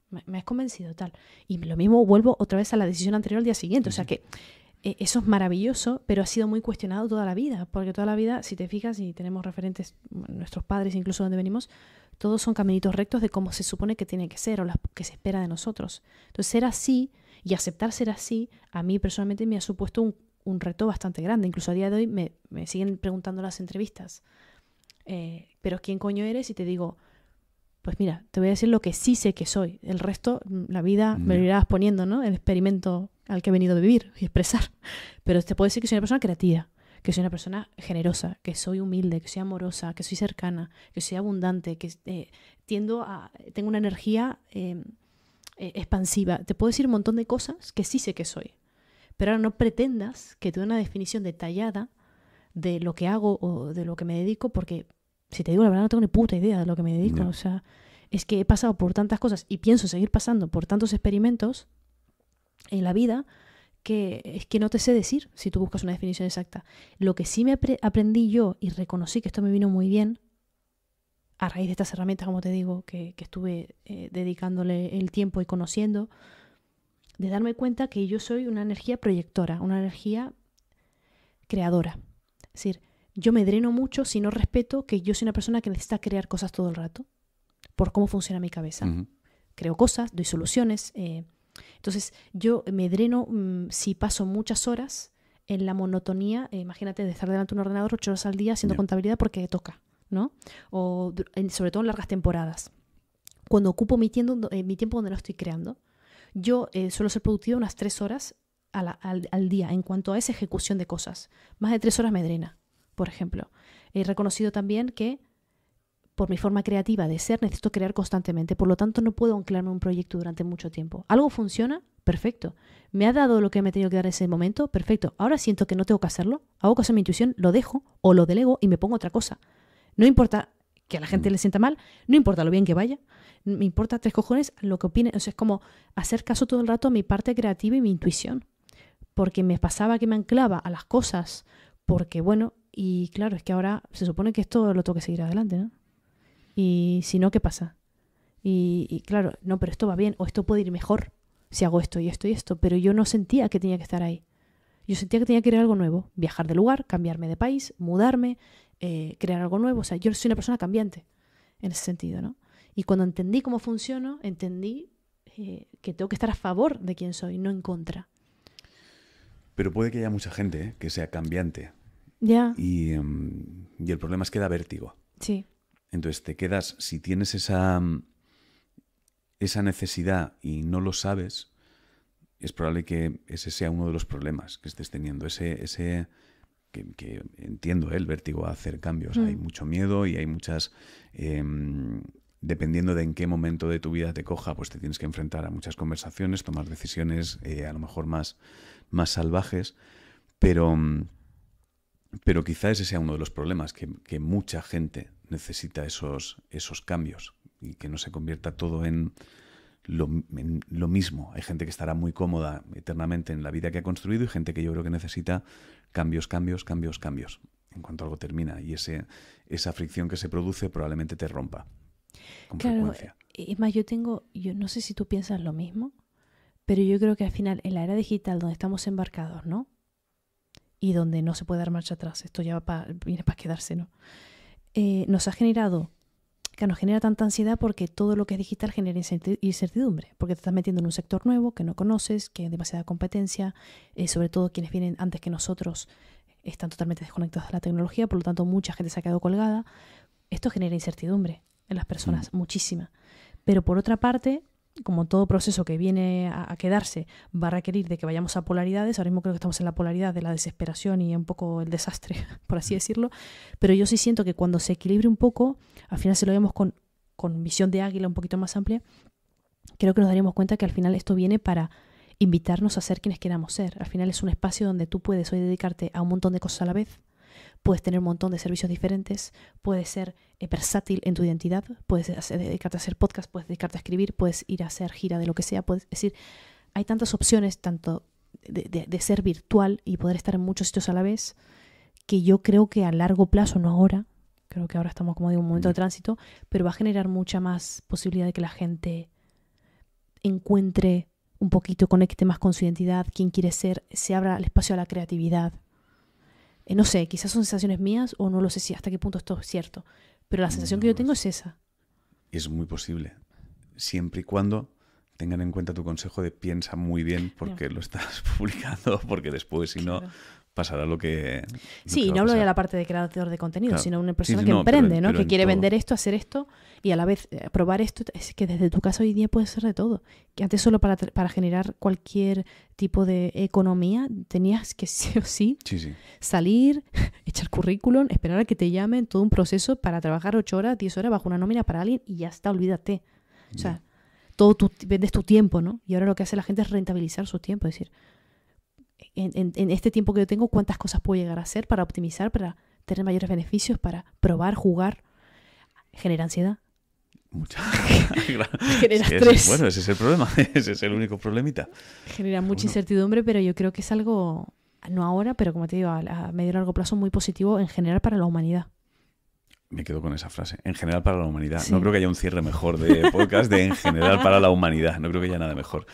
Me, has convencido tal. Y lo mismo vuelvo otra vez a la decisión anterior al día siguiente. O sea que eh, eso es maravilloso, pero ha sido muy cuestionado toda la vida, porque toda la vida, si te fijas, y tenemos referentes, nuestros padres, incluso donde venimos, todos son caminitos rectos de cómo se supone que tiene que ser o las que se espera de nosotros. Entonces, ser así y aceptar ser así, a mí personalmente me ha supuesto un, reto bastante grande. Incluso a día de hoy me, siguen preguntando las entrevistas. Eh, pero ¿quién coño eres? Y te digo, pues mira, te voy a decir lo que sí sé que soy. El resto, mm, la vida, me lo irás poniendo, ¿no? El experimento al que he venido a vivir y expresar. Pero te puedo decir que soy una persona creativa, que soy una persona generosa, que soy humilde, que soy amorosa, que soy cercana, que soy abundante, que eh, tiendo a... tengo una energía... Em, eh, expansiva. Te puedo decir un montón de cosas que sí sé que soy, pero ahora no pretendas que te dé una definición detallada de lo que hago o de lo que me dedico, porque si te digo la verdad no tengo ni puta idea de lo que me dedico. O sea, es que he pasado por tantas cosas y pienso seguir pasando por tantos experimentos en la vida que es que no te sé decir si tú buscas una definición exacta. Lo que sí me aprendí yo y reconocí que esto me vino muy bien a raíz de estas herramientas, como te digo, que, estuve eh, dedicándole el tiempo y conociendo, de darme cuenta que yo soy una energía proyectora, una energía creadora. Es decir, yo me dreno mucho si no respeto que yo soy una persona que necesita crear cosas todo el rato, por cómo funciona mi cabeza. Creo cosas, doy soluciones. Eh, entonces, yo me dreno mm, si paso muchas horas en la monotonía, eh, imagínate de estar delante de un ordenador ocho horas al día haciendo contabilidad porque toca. O sobre todo en largas temporadas. Cuando ocupo mi, eh, mi tiempo donde lo estoy creando, yo eh, suelo ser productiva unas tres horas al, día en cuanto a esa ejecución de cosas. Más de tres horas me drena, por ejemplo. He reconocido también que por mi forma creativa de ser necesito crear constantemente, por lo tanto no puedo anclarme un proyecto durante mucho tiempo. Algo funciona, perfecto. Me ha dado lo que me he tenido que dar en ese momento, perfecto. Ahora siento que no tengo que hacerlo, hago caso a mi intuición, lo dejo o lo delego y me pongo otra cosa. No importa que a la gente mm. le sienta mal, no importa lo bien que vaya, me importa tres cojones lo que opine. O sea, es como hacer caso todo el rato a mi parte creativa y mi intuición. Porque me pasaba que me anclaba a las cosas, porque bueno, y claro, es que ahora se supone que esto lo tengo que seguir adelante, ¿no? Y si no, ¿qué pasa? Y, y claro, no, pero esto va bien, o esto puede ir mejor si hago esto y esto y esto, pero yo no sentía que tenía que estar ahí. Yo sentía que tenía que ir algo nuevo, viajar de lugar, cambiarme de país, mudarme, eh, crear algo nuevo. O sea, yo soy una persona cambiante en ese sentido, ¿no? Y cuando entendí cómo funciono, entendí eh, que tengo que estar a favor de quien soy, no en contra. Pero puede que haya mucha gente eh, que sea cambiante. Ya. Em, y, el problema es que da vértigo. Sí. Entonces te quedas, si tienes esa, mm, esa necesidad y no lo sabes, es probable que ese sea uno de los problemas que estés teniendo, ese, ese, que, entiendo ¿eh? el vértigo a hacer cambios. Hay mm. mucho miedo y hay muchas... Em, dependiendo de en qué momento de tu vida te coja, pues te tienes que enfrentar a muchas conversaciones, tomar decisiones eh, a lo mejor más, más salvajes, pero, pero quizá ese sea uno de los problemas, que, que, mucha gente necesita esos, esos cambios y que no se convierta todo en lo, mismo. Hay gente que estará muy cómoda eternamente en la vida que ha construido y gente que yo creo que necesita cambios, cambios, cambios, cambios. En cuanto algo termina y ese, esa fricción que se produce probablemente te rompa. claro, eh, es más, yo tengo, yo no sé si tú piensas lo mismo, pero yo creo que al final, en la era digital donde estamos embarcados, ¿no? Y donde no se puede dar marcha atrás, esto ya viene para quedarse, ¿no? Eh, nos ha generado que nos genera tanta ansiedad porque todo lo que es digital genera incertidumbre, porque te estás metiendo en un sector nuevo que no conoces, que hay demasiada competencia, eh, sobre todo quienes vienen antes que nosotros eh, están totalmente desconectados de la tecnología, por lo tanto mucha gente se ha quedado colgada. Esto genera incertidumbre en las personas, mm. muchísima. Pero por otra parte, como todo proceso que viene a, quedarse va a requerir de que vayamos a polaridades, ahora mismo creo que estamos en la polaridad de la desesperación y un poco el desastre, por así decirlo, pero yo sí siento que cuando se equilibre un poco, al final se lo vemos con, visión de águila un poquito más amplia, creo que nos daríamos cuenta que al final esto viene para invitarnos a ser quienes queramos ser. Al final es un espacio donde tú puedes hoy dedicarte a un montón de cosas a la vez, puedes tener un montón de servicios diferentes, puedes ser eh, versátil en tu identidad, puedes dedicarte a hacer podcast, puedes dedicarte a escribir, puedes ir a hacer gira de lo que sea, puedes decir, hay tantas opciones, tanto de, ser virtual y poder estar en muchos sitios a la vez, que yo creo que a largo plazo, no ahora, creo que ahora estamos como en un momento de tránsito, pero va a generar mucha más posibilidad de que la gente encuentre un poquito, conecte más con su identidad, quién quiere ser, se abra el espacio a la creatividad. Eh, no sé, quizás son sensaciones mías o no lo sé si hasta qué punto esto es cierto, pero la sensación que yo tengo es esa. Es muy posible, siempre y cuando tengan en cuenta tu consejo de piensa muy bien porque lo estás publicando, porque después si no pasará lo que... sí, no hablo de la parte de creador de contenido, sino una persona que emprende, ¿no? que quiere vender esto, hacer esto y a la vez eh, probar esto. Es que desde tu caso hoy día puede ser de todo. Que antes solo para, generar cualquier tipo de economía tenías que sí o sí, salir, echar currículum, esperar a que te llamen, todo un proceso para trabajar 8 horas, 10 horas bajo una nómina para alguien y ya está, olvídate. O sea, todo vendes tu tiempo, ¿no? Y ahora lo que hace la gente es rentabilizar su tiempo, es decir, en, este tiempo que yo tengo, cuántas cosas puedo llegar a hacer para optimizar, para tener mayores beneficios, para probar, jugar, genera ansiedad. Mucha. genera bueno, ese es el problema, ese es el único problemita. Genera mucha incertidumbre, pero yo creo que es algo, no ahora, pero como te digo, a, a medio y largo plazo muy positivo en general para la humanidad. Me quedo con esa frase. En general para la humanidad. No creo que haya un cierre mejor de podcast de en general para la humanidad. No creo que haya nada mejor.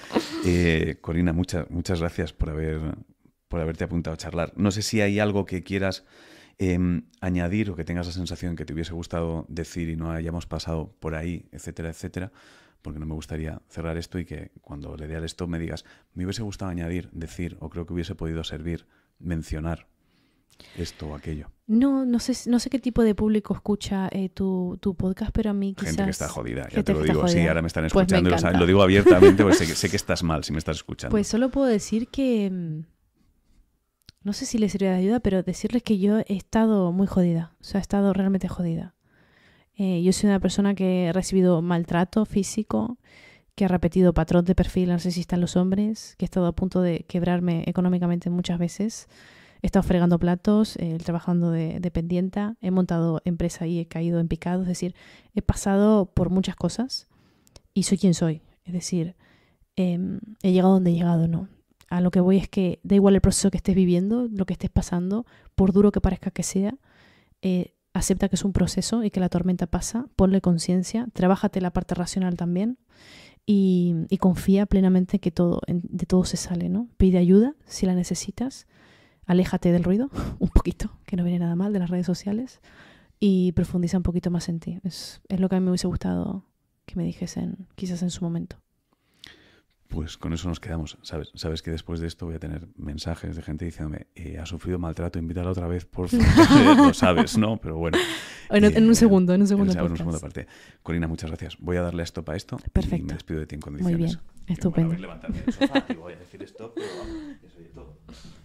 Eh, Corina, muchas, muchas gracias por, haber, por haberte apuntado a charlar. No sé si hay algo que quieras em, añadir o que tengas la sensación que te hubiese gustado decir y no hayamos pasado por ahí, etcétera, etcétera porque no me gustaría cerrar esto y que cuando le dé al stop me digas, me hubiese gustado añadir, decir, o creo que hubiese podido servir, mencionar esto o aquello. No, no sé, no sé qué tipo de público escucha eh, tu, tu, podcast, pero a mí quizás... Gente que está jodida, ya te lo digo. Sí, ahora me están pues escuchando, lo, digo abiertamente porque pues sé que, estás mal si me estás escuchando. Pues solo puedo decir que... Mm, no sé si les sirve de ayuda, pero decirles que yo he estado muy jodida. O sea, he estado realmente jodida. Eh, yo soy una persona que he recibido maltrato físico, que ha repetido patrón de perfil narcisista en los hombres, que he estado a punto de quebrarme económicamente muchas veces. He estado fregando platos, eh, trabajando de, he montado empresa y he caído en picado, es decir, he pasado por muchas cosas y soy quien soy. Es decir, em, he llegado donde he llegado, ¿no? A lo que voy es que da igual el proceso que estés viviendo, lo que estés pasando, por duro que parezca que sea, eh, acepta que es un proceso y que la tormenta pasa, ponle conciencia, trabájate la parte racional también y, confía plenamente que todo, de todo se sale, ¿no? Pide ayuda si la necesitas aléjate del ruido un poquito, que no viene nada mal de las redes sociales, y profundiza un poquito más en ti. Es, lo que a mí me hubiese gustado que me dijesen, quizás en su momento. Pues con eso nos quedamos, ¿sabes? Sabes que después de esto voy a tener mensajes de gente diciéndome, eh, ha sufrido maltrato, invítala otra vez, por favor. No sabes, ¿no? Pero bueno. En, en un segundo, en un segundo. En un parte. Corina, muchas gracias. Voy a darle stop a esto Perfecto. y me despido de ti en condiciones. Muy bien, estupendo. voy a levantarme del sofá y voy a decir stop, pero eso y todo.